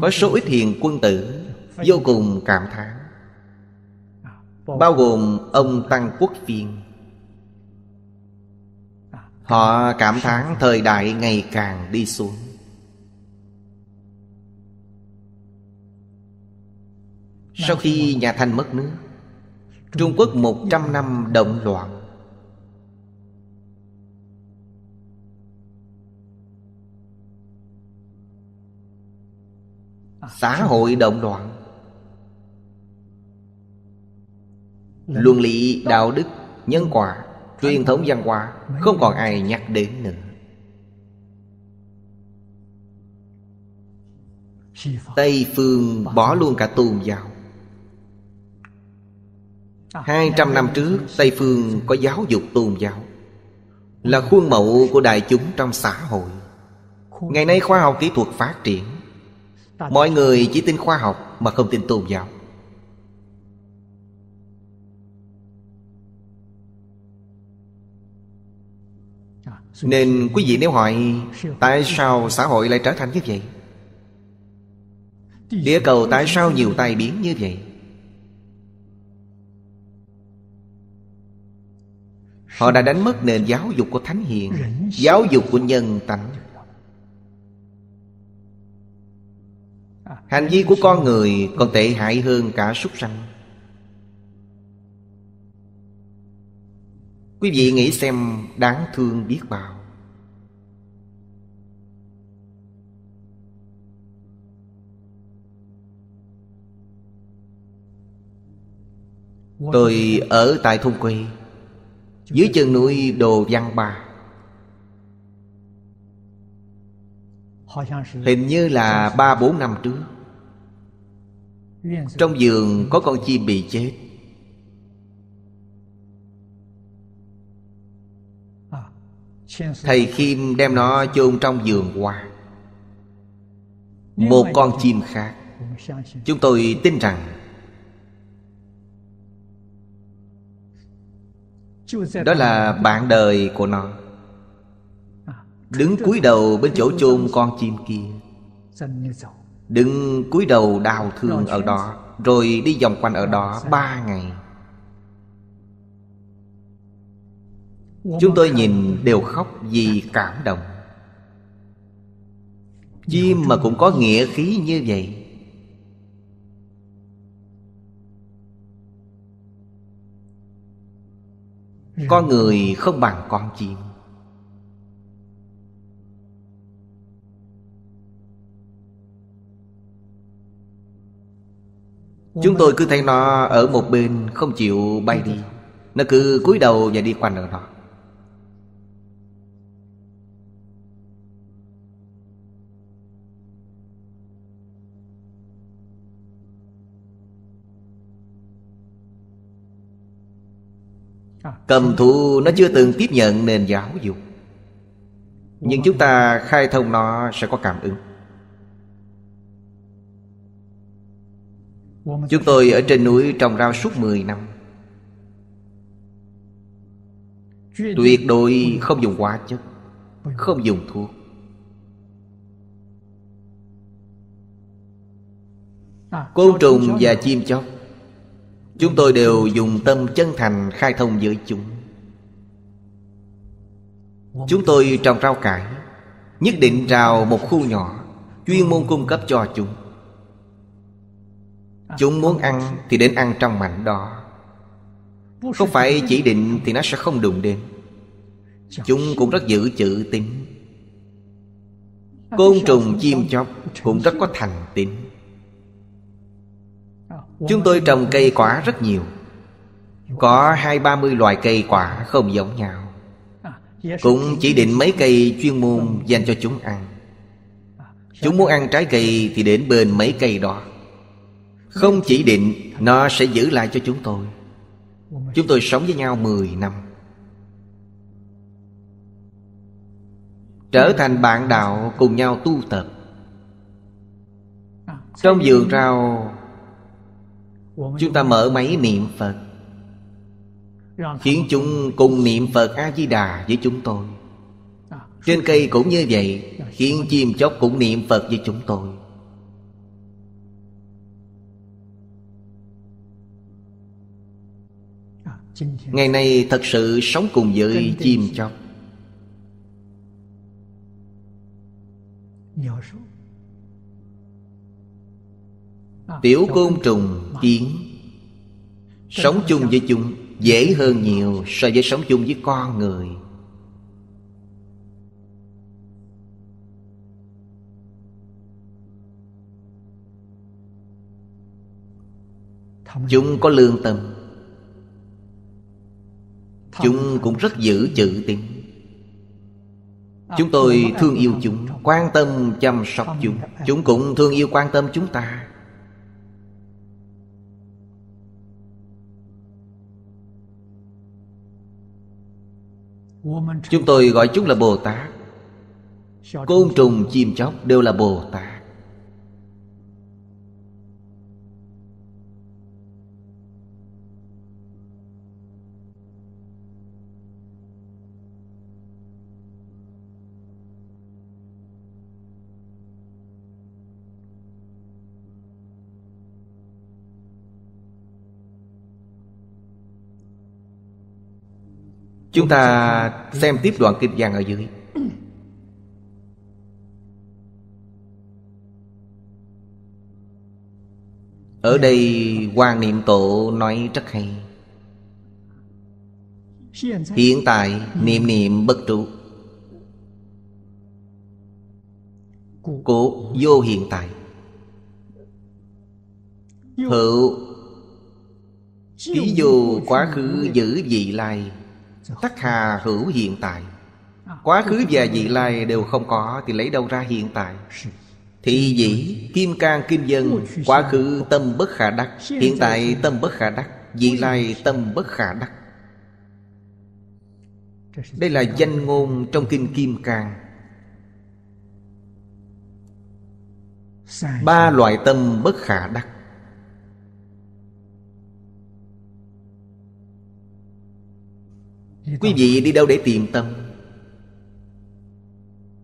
Có số ít hiền quân tử Vô cùng cảm thán bao gồm ông tăng quốc phiên họ cảm thán thời đại ngày càng đi xuống sau khi nhà thanh mất nước trung quốc một trăm năm động loạn xã hội động loạn luân lý đạo đức nhân quả truyền thống văn hóa không còn ai nhắc đến nữa tây phương bỏ luôn cả tôn giáo à, hai trăm năm trước Tây Phương có giáo dục tôn giáo Là khuôn mẫu của đại chúng trong xã hội Ngày nay khoa học kỹ thuật phát triển Mọi người chỉ tin khoa học mà không tin tôn giáo Nên quý vị nếu hỏi Tại sao xã hội lại trở thành như vậy Địa cầu tại sao nhiều tai biến như vậy Họ đã đánh mất nền giáo dục của Thánh Hiền Giáo dục của nhân tánh Hành vi của con người còn tệ hại hơn cả súc sanh Quý vị nghĩ xem đáng thương biết bao Tôi ở tại thôn quê Dưới chân núi Đồ Văn Ba Hình như là ba bốn năm trước Trong giường có con chim bị chết Thầy Khiêm đem nó chôn trong vườn hoa Một con chim khác Chúng tôi tin rằng Đó là bạn đời của nó Đứng cúi đầu bên chỗ chôn con chim kia đứng cúi đầu đau thương ở đó Rồi đi vòng quanh ở đó ba ngày Chúng tôi nhìn đều khóc vì cảm động Chim mà cũng có nghĩa khí như vậy Con người không bằng con chim Chúng tôi cứ thấy nó ở một bên không chịu bay đi Nó cứ cúi đầu và đi quanh ở đó À. cầm thú nó chưa từng tiếp nhận nền giáo dục nhưng chúng ta khai thông nó sẽ có cảm ứng Chúng tôi ở trên núi trồng rau suốt 10 năm Tuyệt đối không dùng hóa chất Không dùng thuốc à. Côn trùng và chim chóc Chúng tôi đều dùng tâm chân thành khai thông với chúng Chúng tôi trồng rau cải Nhất định rào một khu nhỏ Chuyên môn cung cấp cho chúng Chúng muốn ăn thì đến ăn trong mảnh đó Không phải chỉ định thì nó sẽ không đụng đến Chúng cũng rất giữ chữ tính Côn trùng chim chóc cũng rất có thành tính Chúng tôi trồng cây quả rất nhiều Có hai ba mươi loài cây quả không giống nhau Cũng chỉ định mấy cây chuyên môn dành cho chúng ăn Chúng muốn ăn trái cây thì đến bên mấy cây đó Không chỉ định Nó sẽ giữ lại cho chúng tôi Chúng tôi sống với nhau 10 năm Trở thành bạn đạo cùng nhau tu tập Trong vườn rau Chúng ta mở máy niệm Phật Khiến chúng cùng niệm Phật A-di-đà với chúng tôi à, Trên cây cũng như vậy Khiến chim chóc cũng niệm Phật với chúng tôi à, Ngày nay thật sự sống cùng với chim chóc à, Tiểu côn trùng kiến Sống chung với chúng dễ hơn nhiều so với sống chung với con người Chúng có lương tâm Chúng cũng rất giữ chữ tín Chúng tôi thương yêu chúng Quan tâm chăm sóc chúng Chúng cũng thương yêu quan tâm chúng ta chúng tôi gọi chúng là bồ tát côn trùng chim chóc đều là bồ tát Chúng ta xem tiếp đoạn kinh văn ở dưới Ở đây quan Niệm Tổ nói rất hay Hiện tại niệm niệm bất trụ Cổ vô hiện tại Hữu Ký vô quá khứ giữ vị lai Tắc hà hữu hiện tại à. Quá khứ và dị lai đều không có Thì lấy đâu ra hiện tại Thị dĩ kim can kim dân Quá khứ tâm bất khả đắc Hiện tại tâm bất khả đắc dị lai tâm bất khả đắc Đây là danh ngôn trong kinh Kim Cang Ba loại tâm bất khả đắc quý vị đi đâu để tìm tâm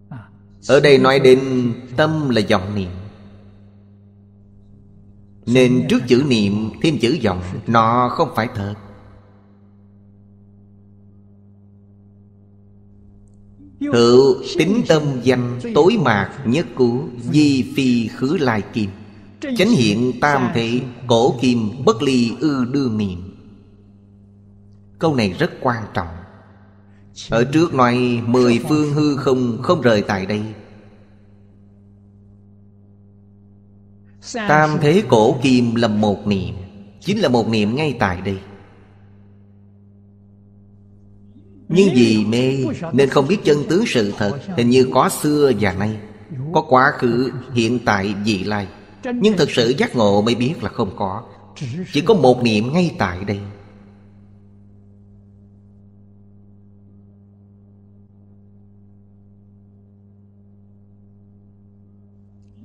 à, ở đây nói đến tâm là dòng niệm Nên trước chữ niệm thêm chữ dòng Nó không phải thật Tự tính tâm danh tối mạc nhất cú Di phi khứ lai kim Chánh hiện tam thế cổ kim bất ly ư đương niệm Câu này rất quan trọng Ở trước nói Mười phương hư không không rời tại đây Tam thế cổ kim là một niệm Chính là một niệm ngay tại đây Nhưng vì mê nên không biết chân tướng sự thật Hình như có xưa và nay Có quá khứ, hiện tại, vị lai Nhưng thật sự giác ngộ mới biết là không có Chỉ có một niệm ngay tại đây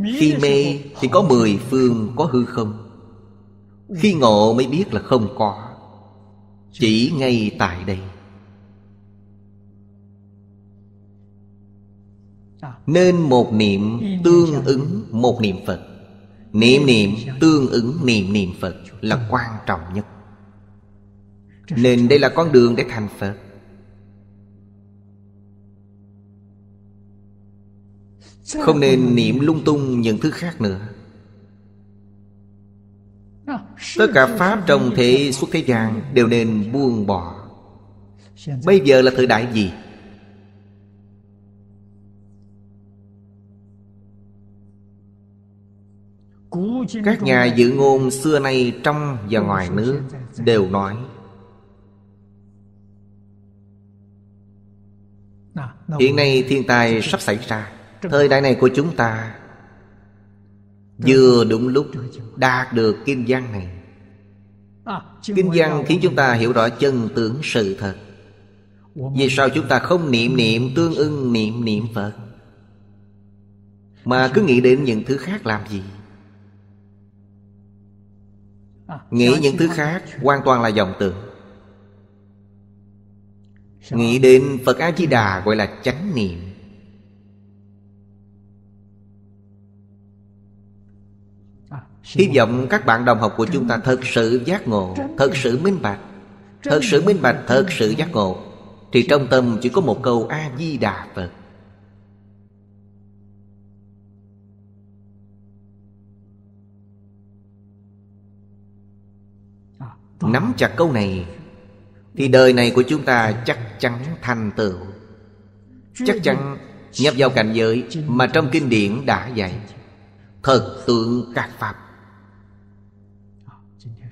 Khi mê thì có mười phương có hư không Khi ngộ mới biết là không có Chỉ ngay tại đây Nên một niệm tương ứng một niệm Phật Niệm niệm tương ứng niệm niệm Phật Là quan trọng nhất Nên đây là con đường để thành Phật Không nên niệm lung tung những thứ khác nữa Tất cả Pháp trong thế xuất thế gian Đều nên buông bỏ Bây giờ là thời đại gì? Các nhà dự ngôn xưa nay trong và ngoài nước Đều nói Hiện nay thiên tai sắp xảy ra Thời đại này của chúng ta Vừa đúng lúc đạt được kinh văn này à, Kinh văn khiến chúng ta hiểu rõ chân tướng sự thật Vì sao chúng ta không niệm niệm tương ưng niệm niệm Phật Mà cứ nghĩ đến những thứ khác làm gì à, Nghĩ những thứ khác hoàn toàn là dòng tưởng Nghĩ đến Phật A-di-đà gọi là chánh niệm Hy vọng các bạn đồng học của chúng ta thật sự giác ngộ Thật sự minh bạch Thật sự minh bạch, thật sự giác ngộ Thì trong tâm chỉ có một câu A-di-đà Phật Nắm chặt câu này Thì đời này của chúng ta chắc chắn thành tựu Chắc chắn nhập vào cảnh giới Mà trong kinh điển đã dạy Thật tượng các Pháp